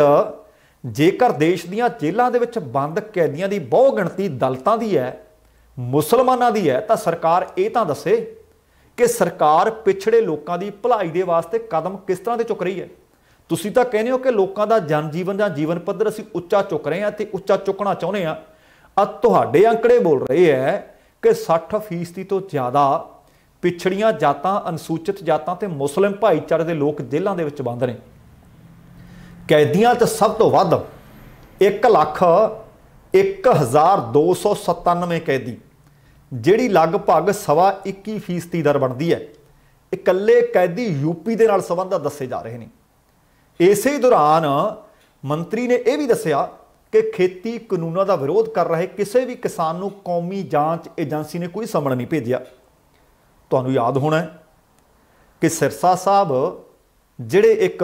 ਜੇਕਰ ਦੇਸ਼ ਦੀਆਂ ਜੇਲ੍ਹਾਂ ਦੇ ਵਿੱਚ ਬੰਦ ਕੈਦੀਆਂ ਦੀ ਬਹੁ ਗਿਣਤੀ ਦਲਤਾਂ ਦੀ ਹੈ ਮੁਸਲਮਾਨਾਂ ਦੀ ਹੈ ਤਾਂ ਸਰਕਾਰ ਇਹ ਤਾਂ ਦੱਸੇ ਕਿ ਸਰਕਾਰ ਪਿਛੜੇ ਲੋਕਾਂ ਦੀ ਭਲਾਈ ਦੇ ਵਾਸਤੇ ਕਦਮ ਕਿਸ ਤਰ੍ਹਾਂ ਦੇ ਚੁੱਕ ਰਹੀ ਹੈ ਤੁਸੀਂ ਤਾਂ ਕਹਿੰਦੇ ਹੋ ਕਿ ਲੋਕਾਂ ਦਾ ਜਨ ਜੀਵਨ ਜਾਂ ਜੀਵਨ ਪੱਧਰ ਅਸੀਂ ਉੱਚਾ ਚੁੱਕ ਰਹੇ ਹਾਂ ਤੇ ਉੱਚਾ ਚੁੱਕਣਾ ਚਾਹੁੰਦੇ ਹਾਂ ਆ ਤੁਹਾਡੇ ਅੰਕੜੇ ਬੋਲ ਰਹੇ ਹੈ ਕਿ 60% ਤੋਂ ਜ਼ਿਆਦਾ ਪਿਛੜੀਆਂ ਜਾਤਾਂ ਅਨਸੂਚਿਤ ਜਾਤਾਂ ਤੇ ਮੁਸਲਿਮ ਭਾਈਚਾਰੇ ਦੇ ਲੋਕ ਜੇਲ੍ਹਾਂ ਦੇ ਵਿੱਚ ਬੰਦ ਨੇ ਕੈਦੀਆਂ ਤੇ ਸਭ ਤੋਂ ਵੱਧ 1 ਲੱਖ 1297 ਕੈਦੀ ਜਿਹੜੀ ਲਗਭਗ ਸਵਾ 21% ਦਰ ਬਣਦੀ ਹੈ ਇਕੱਲੇ ਕੈਦੀ ਯੂਪੀ ਦੇ ਨਾਲ ਸੰਬੰਧ ਦੱਸੇ ਜਾ ਰਹੇ ਨੇ ਇਸੇ ਹੀ ਦੌਰਾਨ ਮੰਤਰੀ ਨੇ ਇਹ ਵੀ ਦੱਸਿਆ ਕਿ ਖੇਤੀ ਕਾਨੂੰਨਾਂ ਦਾ ਵਿਰੋਧ ਕਰ ਰਹੇ ਕਿਸੇ ਵੀ ਕਿਸਾਨ ਨੂੰ ਕੌਮੀ ਜਾਂਚ ਏਜੰਸੀ ਨੇ ਕੋਈ ਸਮਣ ਨਹੀਂ ਭੇਜਿਆ ਤੁਹਾਨੂੰ ਯਾਦ ਹੋਣਾ ਕਿ ਸਿਰਸਾ ਸਾਹਿਬ ਜਿਹੜੇ ਇੱਕ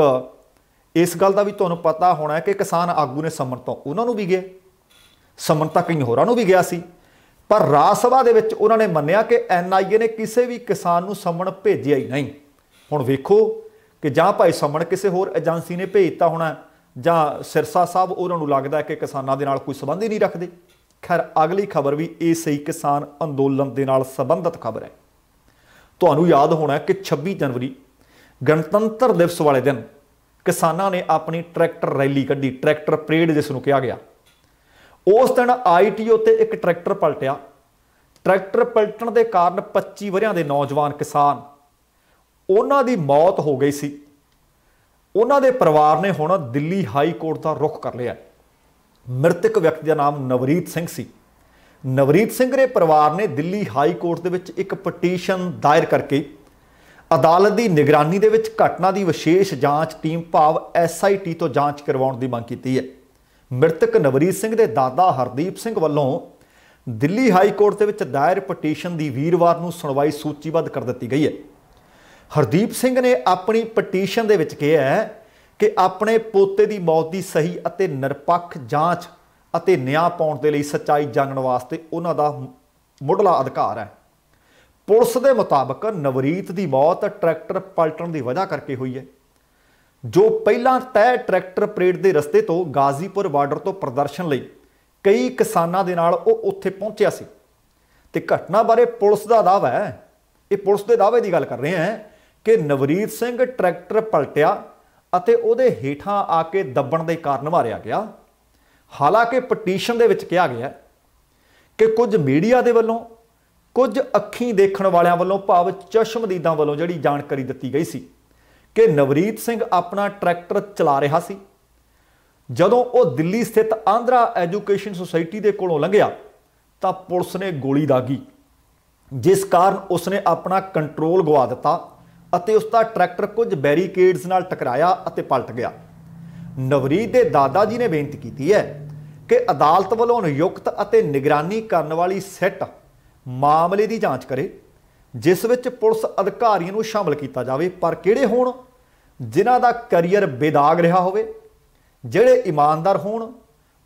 ਇਸ ਗੱਲ ਦਾ ਵੀ ਤੁਹਾਨੂੰ ਪਤਾ ਹੋਣਾ ਕਿ ਕਿਸਾਨ ਆਗੂ ਨੇ ਸਮਣ ਤੋਂ ਉਹਨਾਂ ਨੂੰ ਵੀ ਗਿਆ ਸਮਣ ਤਾਂ ਕਈ ਹੋਰਾਂ ਨੂੰ ਵੀ ਗਿਆ ਸੀ ਪਰ ਰਾਜ ਸਭਾ ਦੇ ਵਿੱਚ ਉਹਨਾਂ ਨੇ ਮੰਨਿਆ ਕਿ ਐਨਆਈਏ ਨੇ ਕਿਸੇ ਵੀ ਕਿਸਾਨ ਨੂੰ ਸੰਮਣ ਭੇਜਿਆ ਹੀ ਨਹੀਂ ਹੁਣ ਵੇਖੋ ਕਿ ਜਾਂ ਭਾਈ ਸੰਮਣ ਕਿਸੇ ਹੋਰ ਏਜੰਸੀ ਨੇ ਭੇਜਤਾ ਹੋਣਾ ਜਾਂ ਸਿਰਸਾ ਸਾਹਿਬ ਉਹਨਾਂ ਨੂੰ ਲੱਗਦਾ ਕਿ ਕਿਸਾਨਾਂ ਦੇ ਨਾਲ ਕੋਈ ਸਬੰਧ ਹੀ ਨਹੀਂ ਰੱਖਦੇ ਖੈਰ ਅਗਲੀ ਖਬਰ ਵੀ ਇਸੇ ਸਹੀ ਕਿਸਾਨ ਅੰਦੋਲਨ ਦੇ ਨਾਲ ਸੰਬੰਧਿਤ ਖਬਰ ਹੈ ਤੁਹਾਨੂੰ ਯਾਦ ਹੋਣਾ ਕਿ 26 ਜਨਵਰੀ ਗਣਤੰਤਰ ਦਿਵਸ ਵਾਲੇ ਦਿਨ ਕਿਸਾਨਾਂ ਨੇ ਆਪਣੀ ਟਰੈਕਟਰ ਰੈਲੀ ਕੱਢੀ ਟਰੈਕਟਰ ਪਰੇਡ ਜਿਸ ਨੂੰ ਕਿਹਾ ਗਿਆ ਉਸ ਦਿਨ ਆਈਟੀਓ ਤੇ ਇੱਕ ਟਰੈਕਟਰ ਪਲਟਿਆ ਟਰੈਕਟਰ ਪਲਟਣ ਦੇ ਕਾਰਨ 25 ਵਰਿਆਂ ਦੇ ਨੌਜਵਾਨ ਕਿਸਾਨ ਉਹਨਾਂ ਦੀ ਮੌਤ ਹੋ ਗਈ ਸੀ ਉਹਨਾਂ ਦੇ ਪਰਿਵਾਰ ਨੇ ਹੁਣ ਦਿੱਲੀ ਹਾਈ ਕੋਰਟ ਦਾ ਰੁਖ ਕਰ ਲਿਆ ਮ੍ਰਿਤਕ ਵਿਅਕਤੀ ਦਾ ਨਾਮ ਨਵਰੀਤ ਸਿੰਘ ਸੀ ਨਵਰੀਤ ਸਿੰਘ ਦੇ ਪਰਿਵਾਰ ਨੇ ਦਿੱਲੀ ਹਾਈ ਕੋਰਟ ਦੇ ਵਿੱਚ ਇੱਕ ਪਟੀਸ਼ਨ ਦਾਇਰ ਕਰਕੇ ਅਦਾਲਤ ਦੀ ਨਿਗਰਾਨੀ ਦੇ ਵਿੱਚ ਘਟਨਾ ਦੀ ਵਿਸ਼ੇਸ਼ ਜਾਂਚ ਟੀਮ ਭਾਵ ਐਸਆਈਟੀ ਤੋਂ ਜਾਂਚ ਕਰਵਾਉਣ ਦੀ ਮੰਗ ਕੀਤੀ ਹੈ ਮ੍ਰਿਤਕ ਨਵਰੀਤ ਸਿੰਘ ਦੇ ਦਾਦਾ ਹਰਦੀਪ ਸਿੰਘ ਵੱਲੋਂ ਦਿੱਲੀ ਹਾਈ ਕੋਰਟ ਦੇ ਵਿੱਚ ਦਾਇਰ ਪਟੀਸ਼ਨ ਦੀ ਵੀਰਵਾਰ ਨੂੰ ਸੁਣਵਾਈ ਸੂਚੀਬੱਧ ਕਰ ਦਿੱਤੀ ਗਈ ਹੈ ਹਰਦੀਪ ਸਿੰਘ ਨੇ ਆਪਣੀ ਪਟੀਸ਼ਨ ਦੇ ਵਿੱਚ ਕਿਹਾ ਹੈ ਕਿ ਆਪਣੇ ਪੋਤੇ ਦੀ ਮੌਤ ਦੀ ਸਹੀ ਅਤੇ ਨਿਰਪੱਖ ਜਾਂਚ ਅਤੇ ਨਿਆਂ ਪਾਉਣ ਦੇ ਲਈ ਸੱਚਾਈ ਜਾਣਨ ਵਾਸਤੇ ਉਹਨਾਂ ਦਾ ਮੁੱਢਲਾ ਅਧਿਕਾਰ ਹੈ ਪੁਲਿਸ ਦੇ ਮੁਤਾਬਕ ਨਵਰੀਤ ਦੀ ਮੌਤ ਟਰੈਕਟਰ ਪਲਟਣ ਦੀ ਵਜ੍ਹਾ ਕਰਕੇ ਹੋਈ ਹੈ ਜੋ ਪਹਿਲਾਂ ਤੈ ਟਰੈਕਟਰ ਪਰੇਡ ਦੇ ਰਸਤੇ ਤੋਂ ਗਾਜ਼ੀਪੁਰ ਬਾਰਡਰ ਤੋਂ ਪ੍ਰਦਰਸ਼ਨ ਲਈ ਕਈ ਕਿਸਾਨਾਂ ਦੇ ਨਾਲ ਉਹ ਉੱਥੇ ਪਹੁੰਚਿਆ ਸੀ ਤੇ ਘਟਨਾ ਬਾਰੇ ਪੁਲਿਸ ਦਾ ਦਾਅਵਾ ਹੈ ਇਹ ਪੁਲਿਸ ਦੇ ਦਾਅਵੇ ਦੀ ਗੱਲ ਕਰ ਰਹੇ ਹਾਂ ਕਿ ਨਵਰੀਤ ਸਿੰਘ ਟਰੈਕਟਰ ਪਲਟਿਆ ਅਤੇ ਉਹਦੇ ਹੇਠਾਂ ਆ ਕੇ ਦੱਬਣ ਦੇ ਕਾਰਨ ਮਾਰਿਆ ਗਿਆ ਹਾਲਾਂਕਿ ਪਟੀਸ਼ਨ ਦੇ ਵਿੱਚ ਕਿਹਾ ਗਿਆ ਕਿ ਕੁਝ ਮੀਡੀਆ ਦੇ ਵੱਲੋਂ ਕੁਝ ਅੱਖੀਂ ਦੇਖਣ ਵਾਲਿਆਂ ਵੱਲੋਂ ਭਾਵ ਚਸ਼ਮਦੀਦਾਂ ਵੱਲੋਂ ਜਿਹੜੀ ਜਾਣਕਾਰੀ ਦਿੱਤੀ ਗਈ ਸੀ ਕਿ ਨਵਰੀਤ ਸਿੰਘ ਆਪਣਾ ਟਰੈਕਟਰ ਚਲਾ ਰਿਹਾ ਸੀ ਜਦੋਂ ਉਹ ਦਿੱਲੀ ਸਥਿਤ ਆਂਧਰਾ ਐਜੂਕੇਸ਼ਨ ਸੁਸਾਇਟੀ ਦੇ ਕੋਲੋਂ ਲੰਘਿਆ ਤਾਂ ਪੁਲਿਸ ਨੇ ਗੋਲੀ ਦਾਗੀ ਜਿਸ ਕਾਰਨ ਉਸਨੇ ਆਪਣਾ ਕੰਟਰੋਲ ਗਵਾ ਦਿੱਤਾ ਅਤੇ ਉਸ ਦਾ ਟਰੈਕਟਰ ਕੁਝ ਬੈਰੀਕੇਡਸ ਨਾਲ ਟਕਰਾਇਆ ਅਤੇ ਪਲਟ ਗਿਆ ਨਵਰੀਤ ਦੇ ਦਾਦਾ ਜੀ ਨੇ ਬੇਨਤੀ ਕੀਤੀ ਹੈ ਕਿ ਅਦਾਲਤ ਵੱਲੋਂ ਨਿਯੁਕਤ ਅਤੇ ਨਿਗਰਾਨੀ ਕਰਨ ਵਾਲੀ ਸੈੱਟ ਮਾਮਲੇ ਦੀ ਜਾਂਚ ਕਰੇ ਜਿਸ ਵਿੱਚ ਪੁਲਿਸ ਅਧਿਕਾਰੀਆਂ ਨੂੰ ਸ਼ਾਮਲ ਕੀਤਾ ਜਾਵੇ ਪਰ ਕਿਹੜੇ ਹੋਣ ਜਿਨ੍ਹਾਂ ਦਾ ਕੈਰੀਅਰ ਬੇਦਾਗ ਰਿਹਾ ਹੋਵੇ ਜਿਹੜੇ ਇਮਾਨਦਾਰ ਹੋਣ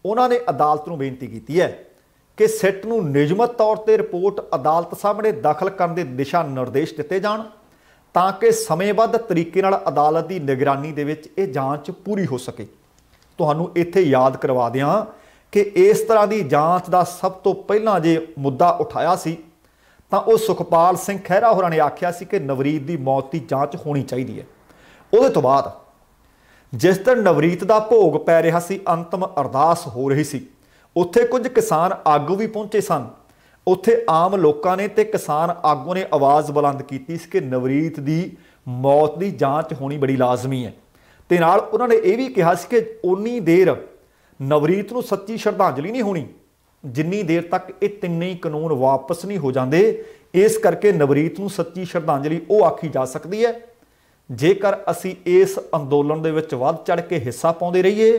ਉਹਨਾਂ ਨੇ ਅਦਾਲਤ ਨੂੰ ਬੇਨਤੀ ਕੀਤੀ ਹੈ ਕਿ ਸਿੱਟ ਨੂੰ ਨਿਯਮਤ ਤੌਰ ਤੇ ਰਿਪੋਰਟ ਅਦਾਲਤ ਸਾਹਮਣੇ ਦਾਖਲ ਕਰਨ ਦੇ ਦਿਸ਼ਾ ਨਿਰਦੇਸ਼ ਦਿੱਤੇ ਜਾਣ ਤਾਂ ਕਿ ਸਮੇਂਬੱਧ ਤਰੀਕੇ ਨਾਲ ਅਦਾਲਤ ਦੀ ਨਿਗਰਾਨੀ ਦੇ ਵਿੱਚ ਇਹ ਜਾਂਚ ਪੂਰੀ ਹੋ ਸਕੇ ਤੁਹਾਨੂੰ ਇੱਥੇ ਯਾਦ ਕਰਵਾ ਦਿਆਂ ਕਿ ਇਸ ਤਰ੍ਹਾਂ ਦੀ ਜਾਂਚ ਦਾ ਸਭ ਤੋਂ ਪਹਿਲਾਂ ਜੇ ਮੁੱਦਾ ਉਠਾਇਆ ਸੀ ਤਾਂ ਉਹ ਸੁਖਪਾਲ ਸਿੰਘ ਖਹਿਰਾ ਹੋਰਾਂ ਨੇ ਆਖਿਆ ਸੀ ਕਿ ਨਵਰੀਤ ਦੀ ਮੌਤ ਦੀ ਜਾਂਚ ਹੋਣੀ ਚਾਹੀਦੀ ਹੈ ਉਹਦੇ ਤੋਂ ਬਾਅਦ ਜਿਸ ਦਿਨ ਨਵਰੀਤ ਦਾ ਭੋਗ ਪੈ ਰਿਹਾ ਸੀ ਅੰਤਮ ਅਰਦਾਸ ਹੋ ਰਹੀ ਸੀ ਉੱਥੇ ਕੁਝ ਕਿਸਾਨ ਆਗੂ ਵੀ ਪਹੁੰਚੇ ਸਨ ਉੱਥੇ ਆਮ ਲੋਕਾਂ ਨੇ ਤੇ ਕਿਸਾਨ ਆਗੂ ਨੇ ਆਵਾਜ਼ ਬੁਲੰਦ ਕੀਤੀ ਸੀ ਕਿ ਨਵਰੀਤ ਦੀ ਮੌਤ ਦੀ ਜਾਂਚ ਹੋਣੀ ਬੜੀ ਲਾਜ਼ਮੀ ਹੈ ਤੇ ਨਾਲ ਉਹਨਾਂ ਨੇ ਇਹ ਵੀ ਕਿਹਾ ਸੀ ਕਿ ਓਨੀ ਦੇਰ ਨਵਰੀਤ ਨੂੰ ਸੱਚੀ ਸ਼ਰਧਾਂਜਲੀ ਨਹੀਂ ਹੋਣੀ ਜਿੰਨੀ ਦੇਰ ਤੱਕ ਇਹ ਤਿੰਨੇ ਹੀ ਕਾਨੂੰਨ ਵਾਪਸ ਨਹੀਂ ਹੋ ਜਾਂਦੇ ਇਸ ਕਰਕੇ ਨਵਰੀਤ ਨੂੰ ਸੱਚੀ ਸ਼ਰਧਾਂਜਲੀ ਉਹ ਆਖੀ ਜਾ ਸਕਦੀ ਹੈ ਜੇਕਰ ਅਸੀਂ ਇਸ ਅੰਦੋਲਨ ਦੇ ਵਿੱਚ ਵੱਧ ਚੜ ਕੇ ਹਿੱਸਾ ਪਾਉਂਦੇ ਰਹੀਏ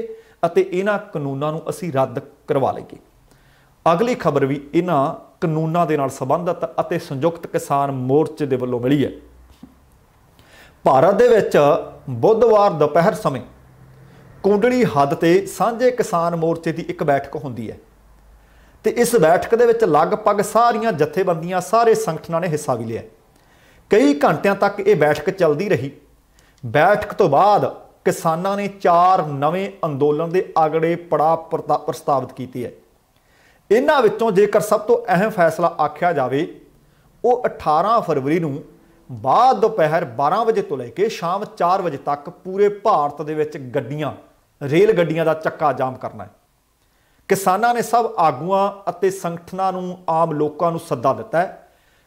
ਅਤੇ ਇਹਨਾਂ ਕਾਨੂੰਨਾਂ ਨੂੰ ਅਸੀਂ ਰੱਦ ਕਰਵਾ ਲਈਏ ਅਗਲੀ ਖਬਰ ਵੀ ਇਹਨਾਂ ਕਾਨੂੰਨਾਂ ਦੇ ਨਾਲ ਸੰਬੰਧਿਤ ਅਤੇ ਸੰਯੁਕਤ ਕਿਸਾਨ ਮੋਰਚੇ ਦੇ ਵੱਲੋਂ ਮਿਲੀ ਹੈ ਭਾਰਤ ਦੇ ਵਿੱਚ ਬੁੱਧਵਾਰ ਦੁਪਹਿਰ ਸਮੇਂ ਕੁੰਡਲੀ ਹੱਦ ਤੇ ਸਾਂਝੇ ਕਿਸਾਨ ਮੋਰਚੇ ਦੀ ਇੱਕ ਬੈਠਕ ਹੁੰਦੀ ਹੈ ਤੇ ਇਸ ਬੈਠਕ ਦੇ ਵਿੱਚ ਲਗਭਗ ਸਾਰੀਆਂ ਜਥੇਬੰਦੀਆਂ ਸਾਰੇ ਸੰਗਠਨਾਂ ਨੇ ਹਿੱਸਾ ਵੀ ਲਿਆ ਕਈ ਘੰਟਿਆਂ ਤੱਕ ਇਹ ਬੈਠਕ ਚੱਲਦੀ ਰਹੀ ਬੈਠਕ ਤੋਂ ਬਾਅਦ ਕਿਸਾਨਾਂ ਨੇ ਚਾਰ ਨਵੇਂ ਅੰਦੋਲਨ ਦੇ ਅਗੜੇ ਪੜਾ ਪ੍ਰਸਤਾਵਿਤ ਕੀਤੇ ਹੈ ਇਹਨਾਂ ਵਿੱਚੋਂ ਜੇਕਰ ਸਭ ਤੋਂ ਅਹਿਮ ਫੈਸਲਾ ਆਖਿਆ ਜਾਵੇ ਉਹ 18 ਫਰਵਰੀ ਨੂੰ ਬਾਅਦ ਦੁਪਹਿਰ 12 ਵਜੇ ਤੋਂ ਲੈ ਕੇ ਸ਼ਾਮ 4 ਵਜੇ ਤੱਕ ਪੂਰੇ ਭਾਰਤ ਦੇ ਵਿੱਚ ਗੱਡੀਆਂ ਰੇਲ ਗੱਡੀਆਂ ਦਾ ਚੱਕਾ ਜਾਮ ਕਰਨਾ ਹੈ ਕਿਸਾਨਾਂ ਨੇ ਸਭ ਆਗੂਆਂ ਅਤੇ ਸੰਗਠਨਾਂ ਨੂੰ ਆਮ ਲੋਕਾਂ ਨੂੰ ਸੱਦਾ ਦਿੱਤਾ ਹੈ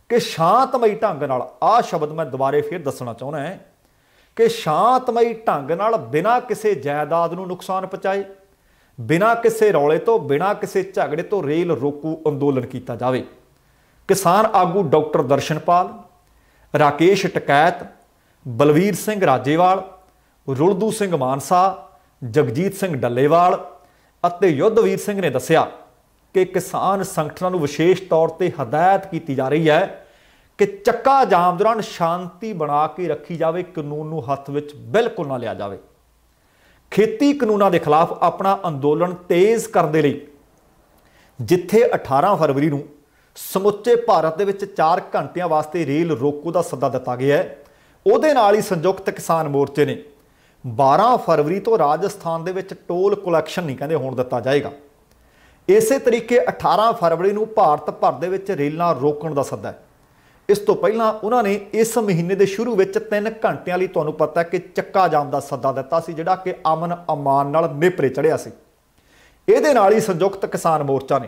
ਕਿ ਸ਼ਾਂਤਮਈ ਢੰਗ ਨਾਲ ਆਹ ਸ਼ਬਦ ਮੈਂ ਦੁਬਾਰੇ ਫੇਰ ਦੱਸਣਾ ਚਾਹੁੰਦਾ ਹਾਂ ਕਿ ਸ਼ਾਂਤਮਈ ਢੰਗ ਨਾਲ ਬਿਨਾਂ ਕਿਸੇ ਜਾਇਦਾਦ ਨੂੰ ਨੁਕਸਾਨ ਪਹੁੰਚਾਏ ਬਿਨਾਂ ਕਿਸੇ ਰੌਲੇ ਤੋਂ ਬਿਨਾਂ ਕਿਸੇ ਝਗੜੇ ਤੋਂ ਰੇਲ ਰੋਕੂ ਅੰਦੋਲਨ ਕੀਤਾ ਜਾਵੇ ਕਿਸਾਨ ਆਗੂ ਡਾਕਟਰ ਦਰਸ਼ਨਪਾਲ ਰਾਕੇਸ਼ ਟਕੈਤ ਬਲਵੀਰ ਸਿੰਘ ਰਾਜੇਵਾਲ ਰੁਲਦੂ ਸਿੰਘ ਮਾਨਸਾ ਜਗਜੀਤ ਸਿੰਘ ਡੱਲੇਵਾਲ ਅਤੇ ਯੁੱਧਵੀਰ ਸਿੰਘ ਨੇ ਦੱਸਿਆ ਕਿ ਕਿਸਾਨ ਸੰਗਠਨਾਂ ਨੂੰ ਵਿਸ਼ੇਸ਼ ਤੌਰ ਤੇ ਹਦਾਇਤ ਕੀਤੀ ਜਾ ਰਹੀ ਹੈ ਕਿ ਚੱਕਾ ਜਾਮ ਦੌਰਾਨ ਸ਼ਾਂਤੀ ਬਣਾ ਕੇ ਰੱਖੀ ਜਾਵੇ ਕਾਨੂੰਨ ਨੂੰ ਹੱਥ ਵਿੱਚ ਬਿਲਕੁਲ ਨਾ ਲਿਆ ਜਾਵੇ ਖੇਤੀ ਕਾਨੂੰਨਾਂ ਦੇ ਖਿਲਾਫ ਆਪਣਾ ਅੰਦੋਲਨ ਤੇਜ਼ ਕਰਨ ਦੇ ਲਈ ਜਿੱਥੇ 18 ਫਰਵਰੀ ਨੂੰ ਸਮੁੱਚੇ ਭਾਰਤ ਦੇ ਵਿੱਚ 4 ਘੰਟਿਆਂ ਵਾਸਤੇ ਰੇਲ ਰੋਕੋ ਦਾ ਸੱਦਾ ਦਿੱਤਾ ਗਿਆ ਹੈ ਉਹਦੇ ਨਾਲ ਹੀ ਸੰਯੁਕਤ ਕਿਸਾਨ ਮੋਰਚੇ ਨੇ 12 ਫਰਵਰੀ ਤੋਂ ਰਾਜਸਥਾਨ ਦੇ ਵਿੱਚ ਟੋਲ ਕਲੈਕਸ਼ਨ ਨਹੀਂ ਕਹਿੰਦੇ ਹੁਣ ਦਿੱਤਾ ਜਾਏਗਾ ਇਸੇ ਤਰੀਕੇ 18 ਫਰਵਰੀ ਨੂੰ ਭਾਰਤ ਭਰ ਦੇ ਵਿੱਚ ਰੇਲਾਂ ਰੋਕਣ ਦਾ ਸੱਦਾ ਹੈ ਇਸ ਤੋਂ ਪਹਿਲਾਂ ਉਹਨਾਂ ਨੇ ਇਸ ਮਹੀਨੇ ਦੇ ਸ਼ੁਰੂ ਵਿੱਚ 3 ਘੰਟਿਆਂ ਲਈ ਤੁਹਾਨੂੰ ਪਤਾ ਕਿ ਚੱਕਾ ਜਾਮ ਦਾ ਸੱਦਾ ਦਿੱਤਾ ਸੀ ਜਿਹੜਾ ਕਿ ਅਮਨ ਅਮਾਨ ਨਾਲ ਨਿਪਰੇ ਚੜਿਆ ਸੀ ਇਹਦੇ ਨਾਲ ਹੀ ਸੰਯੁਕਤ ਕਿਸਾਨ ਮੋਰਚਾ ਨੇ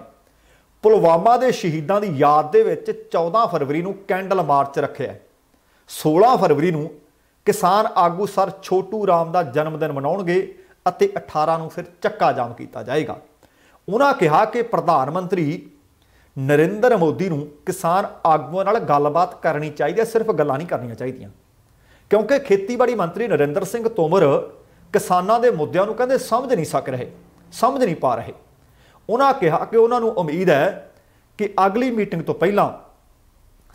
ਪੁਲਵਾਮਾ ਦੇ ਸ਼ਹੀਦਾਂ ਦੀ ਯਾਦ ਦੇ ਵਿੱਚ 14 ਫਰਵਰੀ ਨੂੰ ਕੈਂਡਲ ਮਾਰਚ ਰੱਖਿਆ 16 ਫਰਵਰੀ ਨੂੰ ਕਿਸਾਨ ਆਗੂ ਸਰ ਛੋਟੂ ਰਾਮ ਦਾ ਜਨਮ ਦਿਨ ਮਨਾਉਣਗੇ ਅਤੇ 18 ਨੂੰ ਫਿਰ ਚੱਕਾ ਜਾਮ ਕੀਤਾ ਜਾਏਗਾ ਉਹਨਾਂ ਕਿਹਾ ਕਿ ਪ੍ਰਧਾਨ ਮੰਤਰੀ ਨਰਿੰਦਰ ਮੋਦੀ ਨੂੰ ਕਿਸਾਨ ਆਗੂਆਂ ਨਾਲ ਗੱਲਬਾਤ ਕਰਨੀ ਚਾਹੀਦੀ ਹੈ ਸਿਰਫ ਗੱਲਾਂ ਨਹੀਂ ਕਰਨੀਆਂ ਚਾਹੀਦੀਆਂ ਕਿਉਂਕਿ ਖੇਤੀਬਾੜੀ ਮੰਤਰੀ ਨਰਿੰਦਰ ਸਿੰਘ ਤੋਮਰ ਕਿਸਾਨਾਂ ਦੇ ਮੁੱਦਿਆਂ ਨੂੰ ਕਹਿੰਦੇ ਸਮਝ ਨਹੀਂ ਸਕ ਰਹੇ ਸਮਝ ਨਹੀਂ ਪਾ ਰਹੇ ਉਹਨਾਂ ਕਿਹਾ ਕਿ ਉਹਨਾਂ ਨੂੰ ਉਮੀਦ ਹੈ ਕਿ ਅਗਲੀ ਮੀਟਿੰਗ ਤੋਂ ਪਹਿਲਾਂ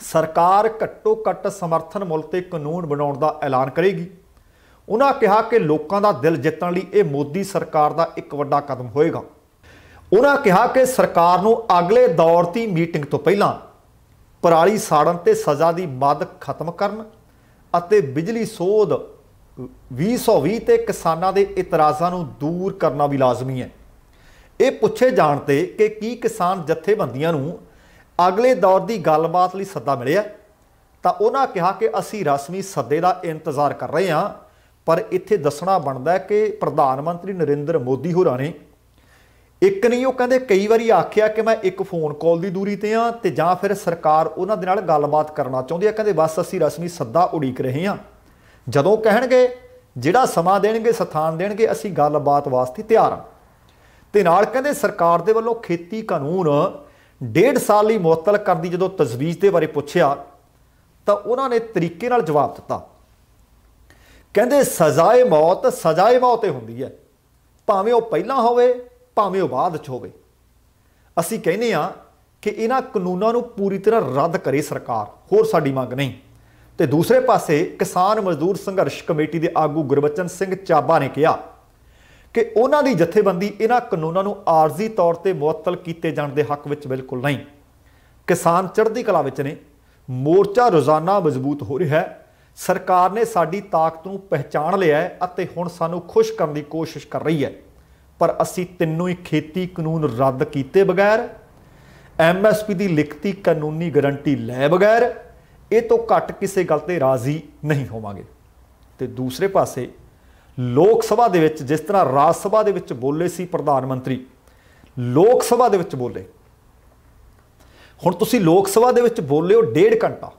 ਸਰਕਾਰ ਘੱਟੋ ਘੱਟ ਸਮਰਥਨ ਮੁੱਲ ਤੇ ਕਾਨੂੰਨ ਬਣਾਉਣ ਦਾ ਐਲਾਨ ਕਰੇਗੀ ਉਹਨਾਂ ਕਿਹਾ ਕਿ ਲੋਕਾਂ ਦਾ ਦਿਲ ਜਿੱਤਣ ਲਈ ਇਹ ਮੋਦੀ ਸਰਕਾਰ ਦਾ ਇੱਕ ਵੱਡਾ ਕਦਮ ਹੋਏਗਾ ਉਹਨਾਂ ਕਿਹਾ ਕਿ ਸਰਕਾਰ ਨੂੰ ਅਗਲੇ ਦੌਰ ਦੀ ਮੀਟਿੰਗ ਤੋਂ ਪਹਿਲਾਂ ਪਰਾਲੀ ਸਾੜਨ ਤੇ ਸਜ਼ਾ ਦੀ ਮੱਦ ਖਤਮ ਕਰਨ ਅਤੇ ਬਿਜਲੀ ਸੋਧ 2020 ਤੇ ਕਿਸਾਨਾਂ ਦੇ ਇਤਰਾਜ਼ਾਂ ਨੂੰ ਦੂਰ ਕਰਨਾ ਵੀ ਲਾਜ਼ਮੀ ਹੈ ਇਹ ਪੁੱਛੇ ਜਾਣ ਤੇ ਕਿ ਕੀ ਕਿਸਾਨ ਜਥੇਬੰਦੀਆਂ ਨੂੰ ਅਗਲੇ ਦੌਰ ਦੀ ਗੱਲਬਾਤ ਲਈ ਸੱਦਾ ਮਿਲਿਆ ਤਾਂ ਉਹਨਾਂ ਕਿਹਾ ਕਿ ਅਸੀਂ ਰਸਮੀ ਸੱਦੇ ਦਾ ਇੰਤਜ਼ਾਰ ਕਰ ਰਹੇ ਹਾਂ ਪਰ ਇੱਥੇ ਦੱਸਣਾ ਬਣਦਾ ਹੈ ਕਿ ਪ੍ਰਧਾਨ ਮੰਤਰੀ ਨਰਿੰਦਰ ਮੋਦੀ ਹੋਰਾਂ ਨੇ ਇੱਕ ਨਹੀਂ ਉਹ ਕਹਿੰਦੇ ਕਈ ਵਾਰੀ ਆਖਿਆ ਕਿ ਮੈਂ ਇੱਕ ਫੋਨ ਕਾਲ ਦੀ ਦੂਰੀ ਤੇ ਆ ਤੇ ਜਾਂ ਫਿਰ ਸਰਕਾਰ ਉਹਨਾਂ ਦੇ ਨਾਲ ਗੱਲਬਾਤ ਕਰਨਾ ਚਾਹੁੰਦੀ ਹੈ ਕਹਿੰਦੇ ਬਸ ਅਸੀਂ ਰਸਮੀ ਸੱਦਾ ਉਡੀਕ ਰਹੇ ਹਾਂ ਜਦੋਂ ਕਹਿਣਗੇ ਜਿਹੜਾ ਸਮਾਂ ਦੇਣਗੇ ਸਥਾਨ ਦੇਣਗੇ ਅਸੀਂ ਗੱਲਬਾਤ ਵਾਸਤੇ ਤਿਆਰ ਹਾਂ ਤੇ ਨਾਲ ਕਹਿੰਦੇ ਸਰਕਾਰ ਦੇ ਵੱਲੋਂ ਖੇਤੀ ਕਾਨੂੰਨ ਡੇਢ ਸਾਲ ਲਈ ਮੁਅੱਤਲ ਕਰਨ ਦੀ ਜਦੋਂ ਤਜਵੀਜ਼ ਦੇ ਬਾਰੇ ਪੁੱਛਿਆ ਤਾਂ ਉਹਨਾਂ ਨੇ ਤਰੀਕੇ ਨਾਲ ਜਵਾਬ ਦਿੱਤਾ ਕਹਿੰਦੇ ਸਜ਼ਾਏ ਮੌਤ ਸਜ਼ਾਏ ਮੌਤ ਤੇ ਹੁੰਦੀ ਹੈ ਭਾਵੇਂ ਉਹ ਪਹਿਲਾਂ ਹੋਵੇ ਭਾਵੇਂ ਉਹ ਬਾਅਦ 'ਚ ਹੋਵੇ ਅਸੀਂ ਕਹਿੰਦੇ ਆ ਕਿ ਇਹਨਾਂ ਕਾਨੂੰਨਾਂ ਨੂੰ ਪੂਰੀ ਤਰ੍ਹਾਂ ਰੱਦ ਕਰੇ ਸਰਕਾਰ ਹੋਰ ਸਾਡੀ ਮੰਗ ਨਹੀਂ ਤੇ ਦੂਸਰੇ ਪਾਸੇ ਕਿਸਾਨ ਮਜ਼ਦੂਰ ਸੰਘਰਸ਼ ਕਮੇਟੀ ਦੇ ਆਗੂ ਗੁਰਬਚਨ ਸਿੰਘ ਚਾਬਾ ਨੇ ਕਿਹਾ ਕਿ ਉਹਨਾਂ ਦੀ ਜਥੇਬੰਦੀ ਇਹਨਾਂ ਕਾਨੂੰਨਾਂ ਨੂੰ ਆਰਜ਼ੀ ਤੌਰ ਤੇ ਮੁਅੱਤਲ ਕੀਤੇ ਜਾਣ ਦੇ ਹੱਕ ਵਿੱਚ ਬਿਲਕੁਲ ਨਹੀਂ ਕਿਸਾਨ ਚੜ੍ਹਦੀ ਕਲਾ ਵਿੱਚ ਨੇ ਮੋਰਚਾ ਰੋਜ਼ਾਨਾ ਮਜ਼ਬੂਤ ਹੋ ਰਿਹਾ ਹੈ ਸਰਕਾਰ ਨੇ ਸਾਡੀ ਤਾਕਤ ਨੂੰ ਪਹਿਚਾਣ ਲਿਆ ਹੈ ਅਤੇ ਹੁਣ ਸਾਨੂੰ ਖੁਸ਼ ਕਰਨ ਦੀ ਕੋਸ਼ਿਸ਼ ਕਰ ਰਹੀ ਹੈ ਪਰ ਅਸੀਂ ਤਿੰਨੋਂ ਹੀ ਖੇਤੀ ਕਾਨੂੰਨ ਰੱਦ ਕੀਤੇ ਬਗੈਰ ਐਮਐਸਪੀ ਦੀ ਲਿਖਤੀ ਕਾਨੂੰਨੀ ਗਾਰੰਟੀ ਲੈ ਬਗੈਰ ਇਹ ਤੋਂ ਘੱਟ ਕਿਸੇ ਗੱਲ ਤੇ ਰਾਜ਼ੀ ਨਹੀਂ ਹੋਵਾਂਗੇ ਤੇ ਦੂਸਰੇ ਪਾਸੇ ਲੋਕ ਸਭਾ ਦੇ ਵਿੱਚ ਜਿਸ ਤਰ੍ਹਾਂ ਰਾਜ ਸਭਾ ਦੇ ਵਿੱਚ ਬੋਲੇ ਸੀ ਪ੍ਰਧਾਨ ਮੰਤਰੀ ਲੋਕ ਸਭਾ ਦੇ ਵਿੱਚ ਬੋਲੇ ਹੁਣ ਤੁਸੀਂ ਲੋਕ ਸਭਾ ਦੇ ਵਿੱਚ ਬੋਲਿਓ ਡੇਢ ਘੰਟਾ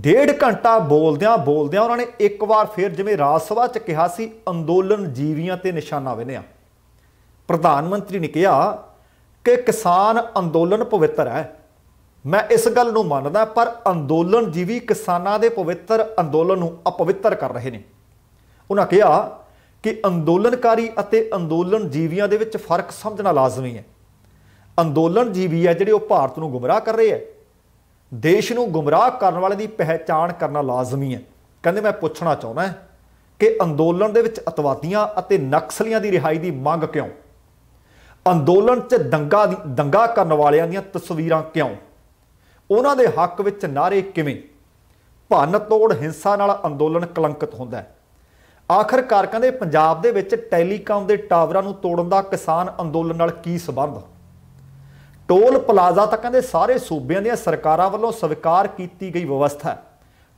ਡੇਢ ਘੰਟਾ ਬੋਲਦਿਆਂ ਬੋਲਦਿਆਂ ਉਹਨਾਂ ਨੇ ਇੱਕ ਵਾਰ ਫਿਰ ਜਿਵੇਂ ਰਾਜ ਸਭਾ 'ਚ ਕਿਹਾ ਸੀ ਅੰਦੋਲਨ ਜੀਵੀਆਂ ਤੇ ਨਿਸ਼ਾਨਾ ਵਿਨਿਆ ਪ੍ਰਧਾਨ ਮੰਤਰੀ ਨੇ ਕਿਹਾ ਕਿ ਕਿਸਾਨ ਅੰਦੋਲਨ ਪਵਿੱਤਰ ਹੈ ਮੈਂ ਇਸ ਗੱਲ ਨੂੰ ਮੰਨਦਾ ਪਰ ਅੰਦੋਲਨ ਜੀਵੀ ਕਿਸਾਨਾਂ ਦੇ ਪਵਿੱਤਰ ਅੰਦੋਲਨ ਨੂੰ ਅਪਵਿੱਤਰ ਕਰ ਰਹੇ ਨੇ ਉਹਨਾਂ ਕਿਹਾ ਕਿ ਅੰਦੋਲਨਕਾਰੀ ਅਤੇ ਅੰਦੋਲਨ ਜੀਵੀਆਂ ਦੇ ਵਿੱਚ ਫਰਕ ਸਮਝਣਾ ਲਾਜ਼ਮੀ ਹੈ ਅੰਦੋਲਨ ਜੀਵੀ ਹੈ ਜਿਹੜੇ ਉਹ ਭਾਰਤ ਨੂੰ ਗੁੰਮਰਾਹ ਕਰ ਰਹੇ ਹੈ ਦੇਸ਼ ਨੂੰ ਗੁੰਮਰਾਹ ਕਰਨ ਵਾਲੇ ਦੀ ਪਹਿਚਾਣ ਕਰਨਾ ਲਾਜ਼ਮੀ ਹੈ ਕਹਿੰਦੇ ਮੈਂ ਪੁੱਛਣਾ ਚਾਹੁੰਦਾ ਕਿ ਅੰਦੋਲਨ ਦੇ ਵਿੱਚ ਅਤਵਾਦੀਆਂ ਅਤੇ ਨਕਸਲੀਆਂ ਦੀ ਰਿਹਾਈ ਦੀ ਮੰਗ ਕਿਉਂ ਅੰਦੋਲਨ 'ਚ ਦੰਗਾ ਦੰਗਾ ਕਰਨ ਵਾਲਿਆਂ ਦੀਆਂ ਤਸਵੀਰਾਂ ਕਿਉਂ ਉਹਨਾਂ ਦੇ ਹੱਕ ਵਿੱਚ ਨਾਰੇ ਕਿਵੇਂ ਭੰਨ ਤੋੜ ਹਿੰਸਾ ਨਾਲ ਅੰਦੋਲਨ ਕਲੰਕਿਤ ਹੁੰਦਾ ਹੈ ਆਖਰਕਾਰ ਕਹਿੰਦੇ ਪੰਜਾਬ ਦੇ ਵਿੱਚ ਟੈਲੀਕਾਮ ਦੇ ਟਾਵਰਾਂ ਨੂੰ ਤੋੜਨ ਦਾ ਕਿਸਾਨ ਅੰਦੋਲਨ ਨਾਲ ਕੀ ਸਬੰਧ ਟੋਲ ਪਲਾਜ਼ਾ ਤਾਂ ਕਹਿੰਦੇ ਸਾਰੇ ਸੂਬਿਆਂ ਦੀਆਂ ਸਰਕਾਰਾਂ ਵੱਲੋਂ ਸਵੀਕਾਰ ਕੀਤੀ ਗਈ ਵਿਵਸਥਾ ਹੈ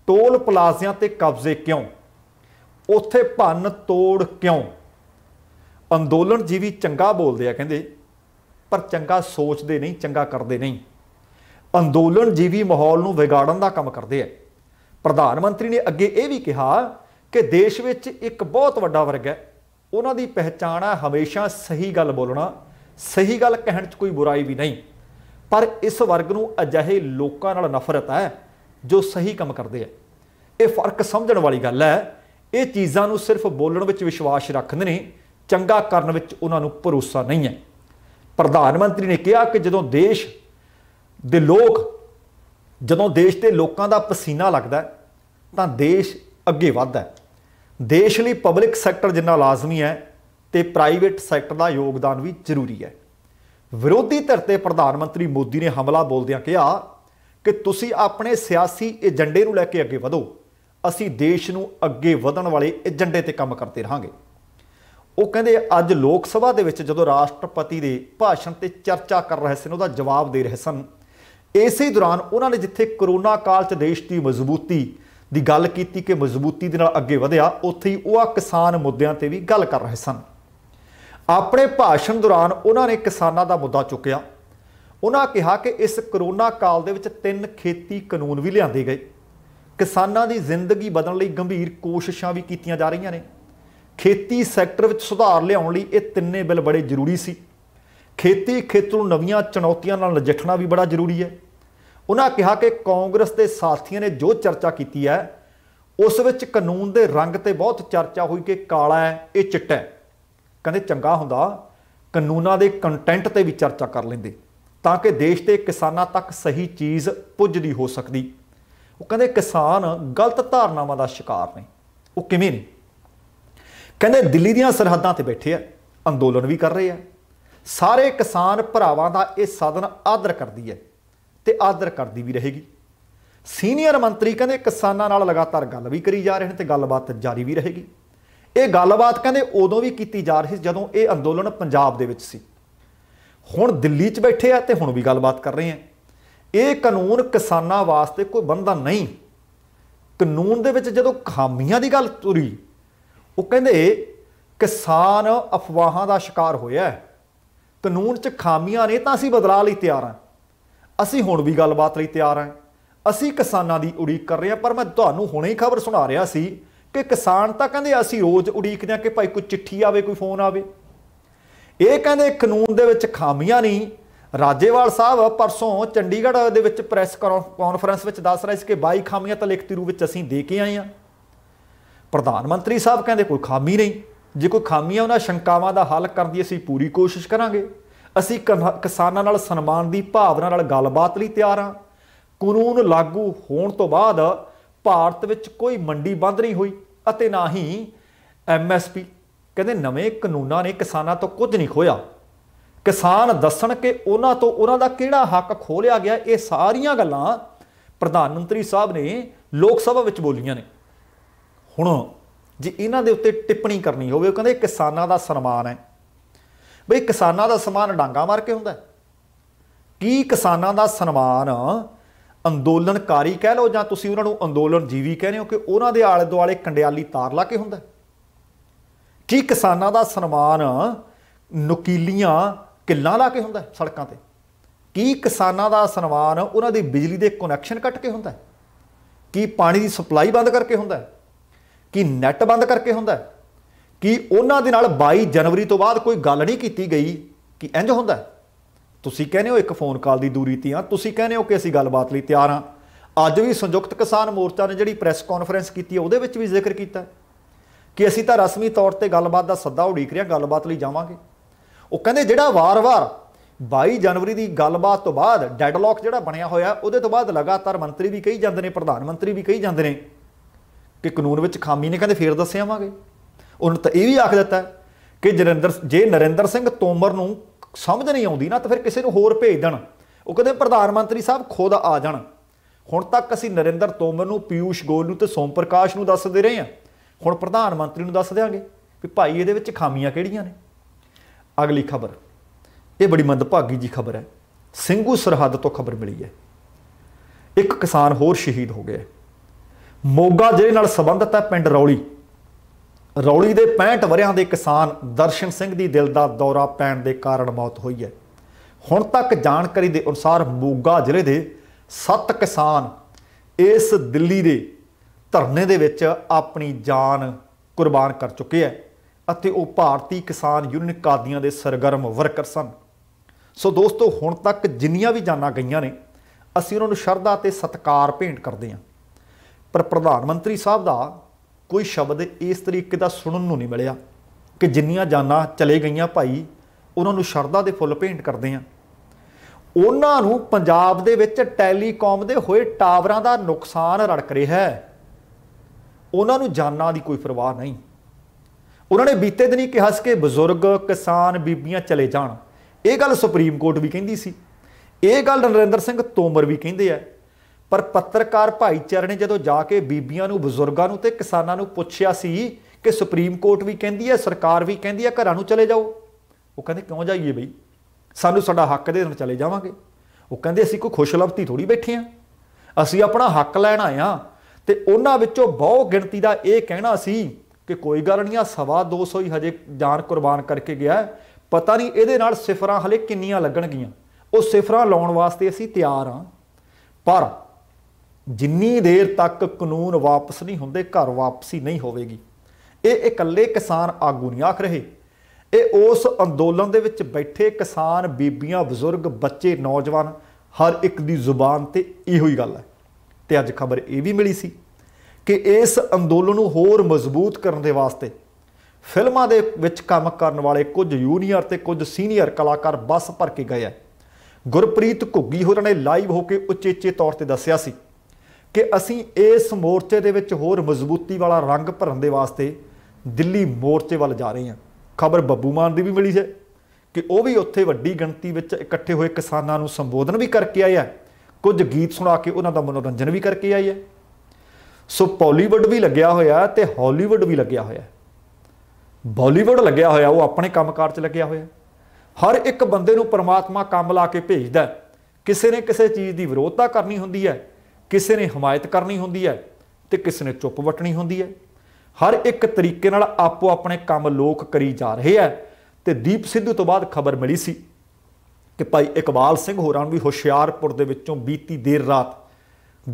ਟੋਲ ਪਲਾਜ਼ਿਆਂ ਤੇ ਕਬਜ਼ੇ ਕਿਉਂ ਉੱਥੇ ਭੰਨ ਤੋੜ ਕਿਉਂ ਅੰਦੋਲਨ ਜੀਵੀ ਚੰਗਾ ਬੋਲਦੇ ਆ ਕਹਿੰਦੇ ਪਰ ਚੰਗਾ ਸੋਚਦੇ ਨਹੀਂ ਚੰਗਾ ਕਰਦੇ ਨਹੀਂ ਅੰਦੋਲਨ ਜੀਵੀ ਮਾਹੌਲ ਨੂੰ ਵਿਗਾੜਨ ਦਾ ਕੰਮ ਕਰਦੇ ਆ ਪ੍ਰਧਾਨ ਮੰਤਰੀ ਨੇ ਅੱਗੇ ਇਹ ਵੀ ਕਿਹਾ ਕਿ ਦੇਸ਼ ਵਿੱਚ ਇੱਕ ਬਹੁਤ ਵੱਡਾ ਵਰਗ ਹੈ ਉਹਨਾਂ ਦੀ ਪਹਿਚਾਣ ਹੈ ਹਮੇਸ਼ਾ ਸਹੀ ਗੱਲ ਬੋਲਣਾ ਸਹੀ ਗੱਲ ਕਹਿਣ 'ਚ ਕੋਈ ਬੁਰਾਈ ਵੀ ਨਹੀਂ ਪਰ ਇਸ ਵਰਗ ਨੂੰ ਅਜਿਹੇ ਲੋਕਾਂ ਨਾਲ ਨਫ਼ਰਤ ਹੈ ਜੋ ਸਹੀ ਕੰਮ ਕਰਦੇ ਆ ਇਹ ਫਰਕ ਸਮਝਣ ਵਾਲੀ ਗੱਲ ਹੈ ਇਹ ਚੀਜ਼ਾਂ ਨੂੰ ਸਿਰਫ ਬੋਲਣ ਵਿੱਚ ਵਿਸ਼ਵਾਸ ਰੱਖਦੇ ਨੇ ਚੰਗਾ ਕਰਨ ਵਿੱਚ ਉਹਨਾਂ ਨੂੰ ਭਰੋਸਾ ਨਹੀਂ ਹੈ ਪ੍ਰਧਾਨ ਮੰਤਰੀ ਨੇ ਕਿਹਾ ਕਿ ਜਦੋਂ ਦੇਸ਼ ਦੇ ਲੋਕ ਜਦੋਂ ਦੇਸ਼ ਦੇ ਲੋਕਾਂ ਦਾ ਪਸੀਨਾ ਲੱਗਦਾ ਤਾਂ ਦੇਸ਼ ਅੱਗੇ ਵੱਧਦਾ ਦੇਸ਼ ਲਈ ਪਬਲਿਕ ਸੈਕਟਰ ਜਿੰਨਾ ਲਾਜ਼ਮੀ ਹੈ ਤੇ ਪ੍ਰਾਈਵੇਟ ਸੈਕਟਰ ਦਾ ਯੋਗਦਾਨ ਵੀ ਜ਼ਰੂਰੀ ਹੈ ਵਿਰੋਧੀ ਧਿਰ ਤੇ ਪ੍ਰਧਾਨ ਮੰਤਰੀ ਮੋਦੀ ਨੇ ਹਮਲਾ ਬੋਲਦਿਆਂ ਕਿਹਾ ਕਿ ਤੁਸੀਂ ਆਪਣੇ ਸਿਆਸੀ ਏਜੰਡੇ ਨੂੰ ਲੈ ਕੇ ਅੱਗੇ ਵਧੋ ਅਸੀਂ ਦੇਸ਼ ਨੂੰ ਅੱਗੇ ਵਧਣ ਵਾਲੇ ਏਜੰਡੇ ਤੇ ਕੰਮ ਕਰਦੇ ਰਹਾਂਗੇ ਉਹ ਕਹਿੰਦੇ ਅੱਜ ਲੋਕ ਸਭਾ ਦੇ ਵਿੱਚ ਜਦੋਂ ਰਾਸ਼ਟਰਪਤੀ ਦੇ ਭਾਸ਼ਣ ਤੇ ਚਰਚਾ ਕਰ ਰਹੇ ਸਨ ਉਹਦਾ ਜਵਾਬ ਦੇ ਰਹੇ ਸਨ ਇਸੇ ਦੌਰਾਨ ਉਹਨਾਂ ਨੇ ਜਿੱਥੇ ਕਰੋਨਾ ਕਾਲ 'ਚ ਦੇਸ਼ ਦੀ ਮਜ਼ਬੂਤੀ ਦੀ ਗੱਲ ਕੀਤੀ ਕਿ ਮਜ਼ਬੂਤੀ ਦੇ ਨਾਲ ਅੱਗੇ ਵਧਿਆ ਉੱਥੇ ਹੀ ਉਹ ਆ ਕਿਸਾਨ ਮੁੱਦਿਆਂ ਤੇ ਵੀ ਗੱਲ ਕਰ ਰਹੇ ਸਨ ਆਪਣੇ ਭਾਸ਼ਣ ਦੌਰਾਨ ਉਹਨਾਂ ਨੇ ਕਿਸਾਨਾਂ ਦਾ ਮੁੱਦਾ ਚੁੱਕਿਆ ਉਹਨਾਂ ਕਿਹਾ ਕਿ ਇਸ ਕਰੋਨਾ ਕਾਲ ਦੇ ਵਿੱਚ ਤਿੰਨ ਖੇਤੀ ਕਾਨੂੰਨ ਵੀ ਲਿਆਂਦੇ ਗਏ ਕਿਸਾਨਾਂ ਦੀ ਜ਼ਿੰਦਗੀ ਬਦਲਣ ਲਈ ਗੰਭੀਰ ਕੋਸ਼ਿਸ਼ਾਂ ਵੀ ਕੀਤੀਆਂ ਜਾ ਰਹੀਆਂ ਨੇ ਖੇਤੀ ਸੈਕਟਰ ਵਿੱਚ ਸੁਧਾਰ ਲਿਆਉਣ ਲਈ ਇਹ ਤਿੰਨੇ ਬਿੱਲ ਬੜੇ ਜ਼ਰੂਰੀ ਸੀ ਖੇਤੀ ਖੇਤਰ ਨੂੰ ਨਵੀਆਂ ਚੁਣੌਤੀਆਂ ਨਾਲ ਨਜਿੱਠਣਾ ਵੀ ਬੜਾ ਜ਼ਰੂਰੀ ਹੈ ਉਹਨਾਂ ਕਿਹਾ ਕਿ ਕਾਂਗਰਸ ਦੇ ਸਾਥੀਆਂ ਨੇ ਜੋ ਚਰਚਾ ਕੀਤੀ ਹੈ ਉਸ ਵਿੱਚ ਕਾਨੂੰਨ ਦੇ ਰੰਗ ਤੇ ਬਹੁਤ ਚਰਚਾ ਹੋਈ ਕਿ ਕਾਲਾ ਹੈ ਇਹ ਚਿੱਟਾ ਹੈ ਕਹਿੰਦੇ ਚੰਗਾ ਹੁੰਦਾ ਕਾਨੂੰਨਾਂ ਦੇ ਕੰਟੈਂਟ ਤੇ ਵੀ ਚਰਚਾ ਕਰ ਲੈਂਦੇ ਤਾਂ ਕਿ ਦੇਸ਼ ਦੇ ਕਿਸਾਨਾਂ ਤੱਕ ਸਹੀ ਚੀਜ਼ ਪੁੱਜਦੀ ਹੋ ਸਕਦੀ ਉਹ ਕਹਿੰਦੇ ਕਿਸਾਨ ਗਲਤ ਧਾਰਨਾਵਾਂ ਦਾ ਸ਼ਿਕਾਰ ਨੇ ਉਹ ਕਿਵੇਂ ਨੇ ਕਹਿੰਦੇ ਦਿੱਲੀ ਦੀਆਂ ਸਰਹੱਦਾਂ ਤੇ ਬੈਠੇ ਆ ਅੰਦੋਲਨ ਵੀ ਕਰ ਰਹੇ ਆ ਸਾਰੇ ਕਿਸਾਨ ਭਰਾਵਾਂ ਦਾ ਇਹ ਸਾਧਨ ਆਦਰ ਕਰਦੀ ਹੈ ਤੇ ਆਦਰ ਕਰਦੀ ਵੀ ਰਹੇਗੀ ਸੀਨੀਅਰ ਮੰਤਰੀ ਕਹਿੰਦੇ ਕਿਸਾਨਾਂ ਨਾਲ ਲਗਾਤਾਰ ਗੱਲ ਵੀ ਕਰੀ ਜਾ ਰਹੇ ਨੇ ਤੇ ਗੱਲਬਾਤ ਜਾਰੀ ਵੀ ਰਹੇਗੀ ਇਹ ਗੱਲਬਾਤ ਕਹਿੰਦੇ ਉਦੋਂ ਵੀ ਕੀਤੀ ਜਾ ਰਹੀ ਸੀ ਜਦੋਂ ਇਹ ਅੰਦੋਲਨ ਪੰਜਾਬ ਦੇ ਵਿੱਚ ਸੀ ਹੁਣ ਦਿੱਲੀ 'ਚ ਬੈਠੇ ਆ ਤੇ ਹੁਣ ਵੀ ਗੱਲਬਾਤ ਕਰ ਰਹੇ ਆ ਇਹ ਕਾਨੂੰਨ ਕਿਸਾਨਾਂ ਵਾਸਤੇ ਕੋਈ ਬੰਦਾ ਨਹੀਂ ਕਾਨੂੰਨ ਦੇ ਵਿੱਚ ਜਦੋਂ ਖਾਮੀਆਂ ਦੀ ਗੱਲ ਤੁਰੀ ਉਹ ਕਹਿੰਦੇ ਕਿਸਾਨ ਅਫਵਾਹਾਂ ਦਾ ਸ਼ਿਕਾਰ ਹੋਇਆ ਕਾਨੂੰਨ 'ਚ ਖਾਮੀਆਂ ਨੇ ਤਾਂ ਅਸੀਂ ਬਦਲਾ ਲਈ ਤਿਆਰ ਆ ਅਸੀਂ ਹੁਣ ਵੀ ਗੱਲਬਾਤ ਲਈ ਤਿਆਰ ਹਾਂ ਅਸੀਂ ਕਿਸਾਨਾਂ ਦੀ ਉਡੀਕ ਕਰ ਰਹੇ ਹਾਂ ਪਰ ਮੈਂ ਤੁਹਾਨੂੰ ਹੁਣੇ ਹੀ ਖਬਰ ਸੁਣਾ ਰਿਹਾ ਸੀ ਕਿ ਕਿਸਾਨ ਤਾਂ ਕਹਿੰਦੇ ਅਸੀਂ ਰੋਜ਼ ਉਡੀਕਦੇ ਹਾਂ ਕਿ ਭਾਈ ਕੋਈ ਚਿੱਠੀ ਆਵੇ ਕੋਈ ਫੋਨ ਆਵੇ ਇਹ ਕਹਿੰਦੇ ਕਾਨੂੰਨ ਦੇ ਵਿੱਚ ਖਾਮੀਆਂ ਨਹੀਂ ਰਾਜੇਵਾਲ ਸਾਹਿਬ ਪਰਸੋਂ ਚੰਡੀਗੜ੍ਹ ਦੇ ਵਿੱਚ ਪ੍ਰੈਸ ਕਾਨਫਰੰਸ ਵਿੱਚ ਦੱਸ ਰਹੇ ਸੀ ਕਿ 22 ਖਾਮੀਆਂ ਤਾਂ ਲਿਖਤੀ ਰੂਪ ਵਿੱਚ ਅਸੀਂ ਦੇ ਕੇ ਆਏ ਹਾਂ ਪ੍ਰਧਾਨ ਮੰਤਰੀ ਸਾਹਿਬ ਕਹਿੰਦੇ ਕੋਈ ਖਾਮੀ ਨਹੀਂ ਜੇ ਕੋਈ ਖਾਮੀਆਂ ਉਹਨਾਂ ਸ਼ੰਕਾਵਾਂ ਦਾ ਹੱਲ ਕਰਨ ਦੀ ਅਸੀਂ ਪੂਰੀ ਕੋਸ਼ਿਸ਼ ਕਰਾਂਗੇ ਅਸੀਂ ਕਿਸਾਨਾਂ ਨਾਲ ਸਨਮਾਨ ਦੀ ਭਾਵਨਾ ਨਾਲ ਗੱਲਬਾਤ ਲਈ ਤਿਆਰ ਹਾਂ ਕਾਨੂੰਨ ਲਾਗੂ ਹੋਣ ਤੋਂ ਬਾਅਦ ਭਾਰਤ ਵਿੱਚ ਕੋਈ ਮੰਡੀ ਬੰਦ ਨਹੀਂ ਹੋਈ ਅਤੇ ਨਾ ਹੀ ਐਮਐਸਪੀ ਕਹਿੰਦੇ ਨਵੇਂ ਕਾਨੂੰਨਾਂ ਨੇ ਕਿਸਾਨਾਂ ਤੋਂ ਕੁਝ ਨਹੀਂ ਖੋਇਆ ਕਿਸਾਨ ਦੱਸਣ ਕਿ ਉਹਨਾਂ ਤੋਂ ਉਹਨਾਂ ਦਾ ਕਿਹੜਾ ਹੱਕ ਖੋਲਿਆ ਗਿਆ ਇਹ ਸਾਰੀਆਂ ਗੱਲਾਂ ਪ੍ਰਧਾਨ ਮੰਤਰੀ ਸਾਹਿਬ ਨੇ ਲੋਕ ਸਭਾ ਵਿੱਚ ਬੋਲੀਆਂ ਨੇ ਹੁਣ ਜੇ ਇਹਨਾਂ ਦੇ ਉੱਤੇ ਟਿੱਪਣੀ ਕਰਨੀ ਹੋਵੇ ਉਹ ਕਹਿੰਦੇ ਕਿਸਾਨਾਂ ਦਾ ਸਨਮਾਨ ਹੈ ਬਈ ਕਿਸਾਨਾਂ ਦਾ ਸਨਮਾਨ ਡਾਂਗਾ ਮਾਰ ਕੇ ਹੁੰਦਾ ਕੀ ਕਿਸਾਨਾਂ ਦਾ ਸਨਮਾਨ ਅੰਦੋਲਨਕਾਰੀ ਕਹਿ ਲਓ ਜਾਂ ਤੁਸੀਂ ਉਹਨਾਂ ਨੂੰ ਅੰਦੋਲਨ ਜੀਵੀ ਕਹਿੰਦੇ ਹੋ ਕਿ ਉਹਨਾਂ ਦੇ ਆਲੇ ਦੁਆਲੇ ਕੰਡਿਆਲੀ ਤਾਰ ਲਾ ਕੇ ਹੁੰਦਾ ਕੀ ਕਿਸਾਨਾਂ ਦਾ ਸਨਮਾਨ ਨੁਕੀਲੀਆਂ ਕਿੱਲਾਂ ਲਾ ਕੇ ਹੁੰਦਾ ਸੜਕਾਂ ਤੇ ਕੀ ਕਿਸਾਨਾਂ ਦਾ ਸਨਮਾਨ ਉਹਨਾਂ ਦੀ ਬਿਜਲੀ ਦੇ ਕਨੈਕਸ਼ਨ ਕੱਟ ਕੇ ਹੁੰਦਾ ਕੀ ਪਾਣੀ ਦੀ ਸਪਲਾਈ ਬੰਦ ਕਰਕੇ ਹੁੰਦਾ ਕੀ ਨੈੱਟ ਬੰਦ ਕਰਕੇ ਹੁੰਦਾ ਕਿ ਉਹਨਾਂ ਦੇ ਨਾਲ 22 ਜਨਵਰੀ ਤੋਂ ਬਾਅਦ ਕੋਈ ਗੱਲ ਨਹੀਂ ਕੀਤੀ ਗਈ ਕਿ ਇੰਜ ਹੁੰਦਾ ਤੁਸੀਂ ਕਹਿੰਦੇ ਹੋ ਇੱਕ ਫੋਨ ਕਾਲ ਦੀ ਦੂਰੀ ਤੇ ਆ ਤੁਸੀਂ ਕਹਿੰਦੇ ਹੋ ਕਿ ਅਸੀਂ ਗੱਲਬਾਤ ਲਈ ਤਿਆਰ ਆ ਅੱਜ ਵੀ ਸੰਯੁਕਤ ਕਿਸਾਨ ਮੋਰਚਾ ਨੇ ਜਿਹੜੀ ਪ੍ਰੈਸ ਕਾਨਫਰੰਸ ਕੀਤੀ ਹੈ ਉਹਦੇ ਵਿੱਚ ਵੀ ਜ਼ਿਕਰ ਕੀਤਾ ਕਿ ਅਸੀਂ ਤਾਂ ਰਸਮੀ ਤੌਰ ਤੇ ਗੱਲਬਾਤ ਦਾ ਸੱਦਾ ਉਡੀਕ ਰਿਹਾ ਗੱਲਬਾਤ ਲਈ ਜਾਵਾਂਗੇ ਉਹ ਕਹਿੰਦੇ ਜਿਹੜਾ ਵਾਰ-ਵਾਰ 22 ਜਨਵਰੀ ਦੀ ਗੱਲਬਾਤ ਤੋਂ ਬਾਅਦ ਡੈਡਲੌਕ ਜਿਹੜਾ ਬਣਿਆ ਹੋਇਆ ਉਹਦੇ ਤੋਂ ਬਾਅਦ ਲਗਾਤਾਰ ਮੰਤਰੀ ਵੀ ਕਹੀ ਜਾਂਦੇ ਨੇ ਪ੍ਰਧਾਨ ਮੰਤਰੀ ਵੀ ਕਹੀ ਜਾਂਦੇ ਨੇ ਕਿ ਕਾਨੂੰਨ ਵਿੱਚ ਖਾਮੀ ਨੇ ਕਹਿੰਦੇ ਫੇਰ ਦੱਸਿਆਵਾਂਗੇ ਉਹਨੂੰ ਤਾਂ ਇਹ ਵੀ ਆਖ ਦਿੱਤਾ ਕਿ ਜਰਿੰਦਰ ਜੇ ਨਰਿੰਦਰ ਸਿੰਘ ਤੋਮਰ ਨੂੰ ਸਮਝ ਨਹੀਂ ਆਉਂਦੀ ਨਾ ਤਾਂ ਫਿਰ ਕਿਸੇ ਨੂੰ ਹੋਰ ਭੇਜ ਦੇਣ ਉਹ ਕਹਿੰਦੇ ਪ੍ਰਧਾਨ ਮੰਤਰੀ ਸਾਹਿਬ ਖੁਦ ਆ ਜਾਣ ਹੁਣ ਤੱਕ ਅਸੀਂ ਨਰਿੰਦਰ ਤੋਮਰ ਨੂੰ ਪਿਊਸ਼ ਗੋਲ ਨੂੰ ਤੇ ਸੋਮ ਪ੍ਰਕਾਸ਼ ਨੂੰ ਦੱਸਦੇ ਰਹੇ ਹਾਂ ਹੁਣ ਪ੍ਰਧਾਨ ਮੰਤਰੀ ਨੂੰ ਦੱਸ ਦੇਾਂਗੇ ਵੀ ਭਾਈ ਇਹਦੇ ਵਿੱਚ ਖਾਮੀਆਂ ਕਿਹੜੀਆਂ ਨੇ ਅਗਲੀ ਖਬਰ ਇਹ ਬੜੀ ਮੰਦਭਾਗੀ ਜੀ ਖਬਰ ਹੈ ਸਿੰਘੂ ਸਰਹੱਦ ਤੋਂ ਖਬਰ ਮਿਲੀ ਹੈ ਇੱਕ ਕਿਸਾਨ ਹੋਰ ਸ਼ਹੀਦ ਹੋ ਗਿਆ ਮੋਗਾ ਜ਼ਿਲ੍ਹੇ ਨਾਲ ਸੰਬੰਧਤ ਹੈ ਪਿੰਡ ਰੌਲੀ ਰੌਲੀ ਦੇ 65 ਵਰਿਆਂ ਦੇ ਕਿਸਾਨ ਦਰਸ਼ਨ ਸਿੰਘ ਦੀ ਦਿਲ ਦਾ ਦੌਰਾ ਪੈਣ ਦੇ ਕਾਰਨ ਮੌਤ ਹੋਈ ਹੈ ਹੁਣ ਤੱਕ ਜਾਣਕਾਰੀ ਦੇ ਅਨੁਸਾਰ ਮੋਗਾ ਜ਼ਿਲ੍ਹੇ ਦੇ 7 ਕਿਸਾਨ ਇਸ ਦਿੱਲੀ ਦੇ ਧਰਨੇ ਦੇ ਵਿੱਚ ਆਪਣੀ ਜਾਨ ਕੁਰਬਾਨ ਕਰ ਚੁੱਕੇ ਹੈ ਅਤੇ ਉਹ ਭਾਰਤੀ ਕਿਸਾਨ ਯੂਨੀਅਨ ਕਾਦੀਆਂ ਦੇ ਸਰਗਰਮ ਵਰਕਰ ਸਨ ਸੋ ਦੋਸਤੋ ਹੁਣ ਤੱਕ ਜਿੰਨੀਆਂ ਵੀ ਜਾਨਾਂ ਗਈਆਂ ਨੇ ਅਸੀਂ ਉਹਨਾਂ ਨੂੰ ਸ਼ਰਧਾ ਤੇ ਸਤਿਕਾਰ ਭੇਂਟ ਕਰਦੇ ਹਾਂ ਪਰ ਪ੍ਰਧਾਨ ਮੰਤਰੀ ਸਾਹਿਬ ਦਾ ਕੋਈ ਸ਼ਬਦ ਇਸ ਤਰੀਕੇ ਦਾ ਸੁਣਨ ਨੂੰ ਨਹੀਂ ਮਿਲਿਆ ਕਿ ਜਿੰਨੀਆਂ ਜਾਨਾਂ ਚਲੇ ਗਈਆਂ ਭਾਈ ਉਹਨਾਂ ਨੂੰ ਸ਼ਰਦਾ ਦੇ ਫੁੱਲ ਭੇਂਟ ਕਰਦੇ ਆ ਉਹਨਾਂ ਨੂੰ ਪੰਜਾਬ ਦੇ ਵਿੱਚ ਟੈਲੀਕਾਮ ਦੇ ਹੋਏ ਟਾਵਰਾਂ ਦਾ ਨੁਕਸਾਨ ਰੜਕ ਰਿਹਾ ਹੈ ਉਹਨਾਂ ਨੂੰ ਜਾਨਾਂ ਦੀ ਕੋਈ ਪਰਵਾਹ ਨਹੀਂ ਉਹਨਾਂ ਨੇ ਬੀਤੇ ਦਿਨੀ ਕਿਹਾ ਸੀ ਕਿ ਬਜ਼ੁਰਗ ਕਿਸਾਨ ਬੀਬੀਆਂ ਚਲੇ ਜਾਣ ਇਹ ਗੱਲ ਸੁਪਰੀਮ ਕੋਰਟ ਵੀ ਕਹਿੰਦੀ ਸੀ ਇਹ ਗੱਲ ਨਰਿੰਦਰ ਸਿੰਘ ਤੋਮਰ ਵੀ ਕਹਿੰਦੇ ਆ ਪਰ ਪੱਤਰਕਾਰ ਭਾਈਚਾਰੇ ਨੇ ਜਦੋਂ ਜਾ ਕੇ ਬੀਬੀਆਂ ਨੂੰ ਬਜ਼ੁਰਗਾਂ ਨੂੰ ਤੇ ਕਿਸਾਨਾਂ ਨੂੰ ਪੁੱਛਿਆ ਸੀ ਕਿ ਸੁਪਰੀਮ ਕੋਰਟ ਵੀ ਕਹਿੰਦੀ ਹੈ ਸਰਕਾਰ ਵੀ ਕਹਿੰਦੀ ਹੈ ਘਰਾਂ ਨੂੰ ਚਲੇ ਜਾਓ ਉਹ ਕਹਿੰਦੇ ਕਿਉਂ ਜਾਈਏ ਬਈ ਸਾਨੂੰ ਸਾਡਾ ਹੱਕ ਦੇ ਨਾਲ ਚਲੇ ਜਾਵਾਂਗੇ ਉਹ ਕਹਿੰਦੇ ਅਸੀਂ ਕੋਈ ਖੁਸ਼ਲਬਤੀ ਥੋੜੀ ਬੈਠੇ ਆ ਅਸੀਂ ਆਪਣਾ ਹੱਕ ਲੈਣ ਆਏ ਆ ਤੇ ਉਹਨਾਂ ਵਿੱਚੋਂ ਬਹੁ ਗਿਣਤੀ ਦਾ ਇਹ ਕਹਿਣਾ ਸੀ ਕਿ ਕੋਈ ਗੱਲ ਨਹੀਂ ਆ ਸਵਾ 200 ਹੀ ਹਜੇ ਜਾਨ ਕੁਰਬਾਨ ਕਰਕੇ ਗਿਆ ਪਤਾ ਨਹੀਂ ਇਹਦੇ ਨਾਲ ਸਿਫਰਾਂ ਹਲੇ ਕਿੰਨੀਆਂ ਲੱਗਣਗੀਆਂ ਉਹ ਸਿਫਰਾਂ ਲਾਉਣ ਵਾਸਤੇ ਅਸੀਂ ਤਿਆਰ ਆ ਪਰ ਜਿੰਨੀ ਦੇਰ ਤੱਕ ਕਾਨੂੰਨ ਵਾਪਸ ਨਹੀਂ ਹੁੰਦੇ ਘਰ ਵਾਪਸੀ ਨਹੀਂ ਹੋਵੇਗੀ ਇਹ ਇਕੱਲੇ ਕਿਸਾਨ ਆਗੂ ਨਹੀਂ ਆਖ ਰਹੇ ਇਹ ਉਸ ਅੰਦੋਲਨ ਦੇ ਵਿੱਚ ਬੈਠੇ ਕਿਸਾਨ ਬੀਬੀਆਂ ਬਜ਼ੁਰਗ ਬੱਚੇ ਨੌਜਵਾਨ ਹਰ ਇੱਕ ਦੀ ਜ਼ੁਬਾਨ ਤੇ ਇਹੋ ਹੀ ਗੱਲ ਹੈ ਤੇ ਅੱਜ ਖਬਰ ਇਹ ਵੀ ਮਿਲੀ ਸੀ ਕਿ ਇਸ ਅੰਦੋਲਨ ਨੂੰ ਹੋਰ ਮਜ਼ਬੂਤ ਕਰਨ ਦੇ ਵਾਸਤੇ ਫਿਲਮਾਂ ਦੇ ਵਿੱਚ ਕੰਮ ਕਰਨ ਵਾਲੇ ਕੁਝ ਜੂਨੀਅਰ ਤੇ ਕੁਝ ਸੀਨੀਅਰ ਕਲਾਕਾਰ ਬੱਸ ਭਰ ਕੇ ਗਏ ਆ ਗੁਰਪ੍ਰੀਤ ਘੁੱਗੀ ਹੋਰਾਂ ਨੇ ਲਾਈਵ ਹੋ ਕੇ ਉਚੇਚੇ ਤੌਰ ਤੇ ਦੱਸਿਆ ਸੀ ਕਿ ਅਸੀਂ ਇਸ ਮੋਰਚੇ ਦੇ ਵਿੱਚ ਹੋਰ ਮਜ਼ਬੂਤੀ ਵਾਲਾ ਰੰਗ ਭਰਨ ਦੇ ਵਾਸਤੇ ਦਿੱਲੀ ਮੋਰਚੇ ਵੱਲ ਜਾ ਰਹੇ ਹਾਂ ਖਬਰ ਬੱਬੂ ਮਾਨ ਦੀ ਵੀ ਮਿਲੀ ਹੈ ਕਿ ਉਹ ਵੀ ਉੱਥੇ ਵੱਡੀ ਗਿਣਤੀ ਵਿੱਚ ਇਕੱਠੇ ਹੋਏ ਕਿਸਾਨਾਂ ਨੂੰ ਸੰਬੋਧਨ ਵੀ ਕਰਕੇ ਆਇਆ ਕੁਝ ਗੀਤ ਸੁਣਾ ਕੇ ਉਹਨਾਂ ਦਾ ਮਨੋਰੰਜਨ ਵੀ ਕਰਕੇ ਆਇਆ ਸੋ ਪੋਲੀਵੁੱਡ ਵੀ ਲੱਗਿਆ ਹੋਇਆ ਤੇ ਹਾਲੀਵੁੱਡ ਵੀ ਲੱਗਿਆ ਹੋਇਆ ਬਾਲੀਵੁੱਡ ਲੱਗਿਆ ਹੋਇਆ ਉਹ ਆਪਣੇ ਕੰਮਕਾਰ 'ਚ ਲੱਗਿਆ ਹੋਇਆ ਹਰ ਇੱਕ ਬੰਦੇ ਨੂੰ ਪ੍ਰਮਾਤਮਾ ਕੰਮ ਲਾ ਕੇ ਭੇਜਦਾ ਕਿਸੇ ਨੇ ਕਿਸੇ ਚੀਜ਼ ਦੀ ਵਿਰੋਧਤਾ ਕਰਨੀ ਹੁੰਦੀ ਹੈ ਕਿਸੇ ਨੇ ਹਮਾਇਤ ਕਰਨੀ ਹੁੰਦੀ ਹੈ ਤੇ ਕਿਸੇ ਨੇ ਚੁੱਪ ਵਟਣੀ ਹੁੰਦੀ ਹੈ ਹਰ ਇੱਕ ਤਰੀਕੇ ਨਾਲ ਆਪੋ ਆਪਣੇ ਕੰਮ ਲੋਕ ਕਰੀ ਜਾ ਰਹੇ ਆ ਤੇ ਦੀਪ ਸਿੱਧੂ ਤੋਂ ਬਾਅਦ ਖਬਰ ਮਿਲੀ ਸੀ ਕਿ ਭਾਈ ਇਕਬਾਲ ਸਿੰਘ ਹੋਰਾਂ ਨੂੰ ਵੀ ਹੁਸ਼ਿਆਰਪੁਰ ਦੇ ਵਿੱਚੋਂ ਬੀਤੀ ਦੇਰ ਰਾਤ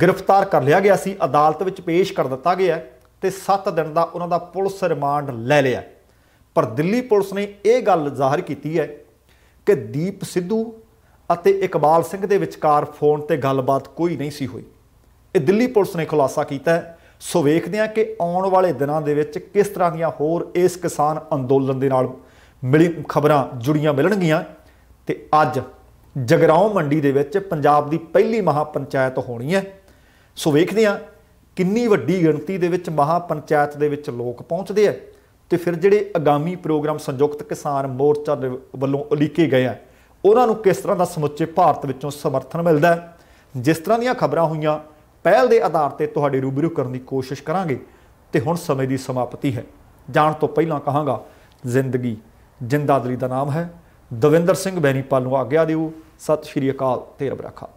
ਗ੍ਰਿਫਤਾਰ ਕਰ ਲਿਆ ਗਿਆ ਸੀ ਅਦਾਲਤ ਵਿੱਚ ਪੇਸ਼ ਕਰ ਦਿੱਤਾ ਗਿਆ ਤੇ 7 ਦਿਨ ਦਾ ਉਹਨਾਂ ਦਾ ਪੁਲਿਸ ਰਿਮਾਂਡ ਲੈ ਲਿਆ ਪਰ ਦਿੱਲੀ ਪੁਲਿਸ ਨੇ ਇਹ ਗੱਲ ਜ਼ਾਹਰ ਕੀਤੀ ਹੈ ਕਿ ਦੀਪ ਸਿੱਧੂ ਅਤੇ ਇਕਬਾਲ ਸਿੰਘ ਦੇ ਵਿਚਕਾਰ ਫੋਨ ਤੇ ਗੱਲਬਾਤ ਕੋਈ ਨਹੀਂ ਸੀ ਹੋਈ ਇਹ ਦਿੱਲੀ ਪੁਲਿਸ ਨੇ ਖੁਲਾਸਾ ਕੀਤਾ ਸੋ ਵੇਖਦੇ ਹਾਂ ਕਿ ਆਉਣ ਵਾਲੇ ਦਿਨਾਂ ਦੇ ਵਿੱਚ ਕਿਸ ਤਰ੍ਹਾਂ ਦੀਆਂ ਹੋਰ ਇਸ ਕਿਸਾਨ ਅੰਦੋਲਨ ਦੇ ਨਾਲ ਮਿਲੀ ਖਬਰਾਂ ਜੁੜੀਆਂ ਮਿਲਣਗੀਆਂ ਤੇ ਅੱਜ ਜਗਰਾਉਂ ਮੰਡੀ ਦੇ ਵਿੱਚ ਪੰਜਾਬ ਦੀ ਪਹਿਲੀ ਮਹਾ ਪੰਚਾਇਤ ਹੋਣੀ ਹੈ ਸੋ ਵੇਖਦੇ ਹਾਂ ਕਿੰਨੀ ਵੱਡੀ ਗਿਣਤੀ ਦੇ ਵਿੱਚ ਮਹਾ ਪੰਚਾਇਤ ਦੇ ਵਿੱਚ ਲੋਕ ਪਹੁੰਚਦੇ ਆ ਤੇ ਫਿਰ ਜਿਹੜੇ ਆਗਾਮੀ ਪ੍ਰੋਗਰਾਮ ਸੰਯੁਕਤ ਕਿਸਾਨ ਮੋਰਚਾ ਦੇ ਵੱਲੋਂ ਉਲੀਕੇ ਗਏ ਆ ਉਹਨਾਂ ਨੂੰ ਕਿਸ ਤਰ੍ਹਾਂ ਦਾ ਸਮੁੱਚੇ ਭਾਰਤ ਵਿੱਚੋਂ ਸਮਰਥਨ ਮਿਲਦਾ ਜਿਸ ਤਰ੍ਹਾਂ ਦੀਆਂ ਖਬਰਾਂ ਹੋਈਆਂ ਪਹਿਲ ਦੇ ਆਧਾਰ ਤੇ ਤੁਹਾਡੇ ਰੂਬਰੂ ਕਰਨ ਦੀ ਕੋਸ਼ਿਸ਼ ਕਰਾਂਗੇ ਤੇ ਹੁਣ ਸਮੇਂ ਦੀ ਸਮਾਪਤੀ ਹੈ ਜਾਣ ਤੋਂ ਪਹਿਲਾਂ ਕਹਾਂਗਾ ਜ਼ਿੰਦਗੀ ਜਿੰਦਾਦਲੀ ਦਾ ਨਾਮ ਹੈ ਦਵਿੰਦਰ ਸਿੰਘ ਬੈਣੀਪਾਲ ਨੂੰ ਆਗਿਆ ਦਿਓ ਸਤਿ ਸ਼੍ਰੀ ਅਕਾਲ ਤੇ ਰੱਬ ਰੱਖਾ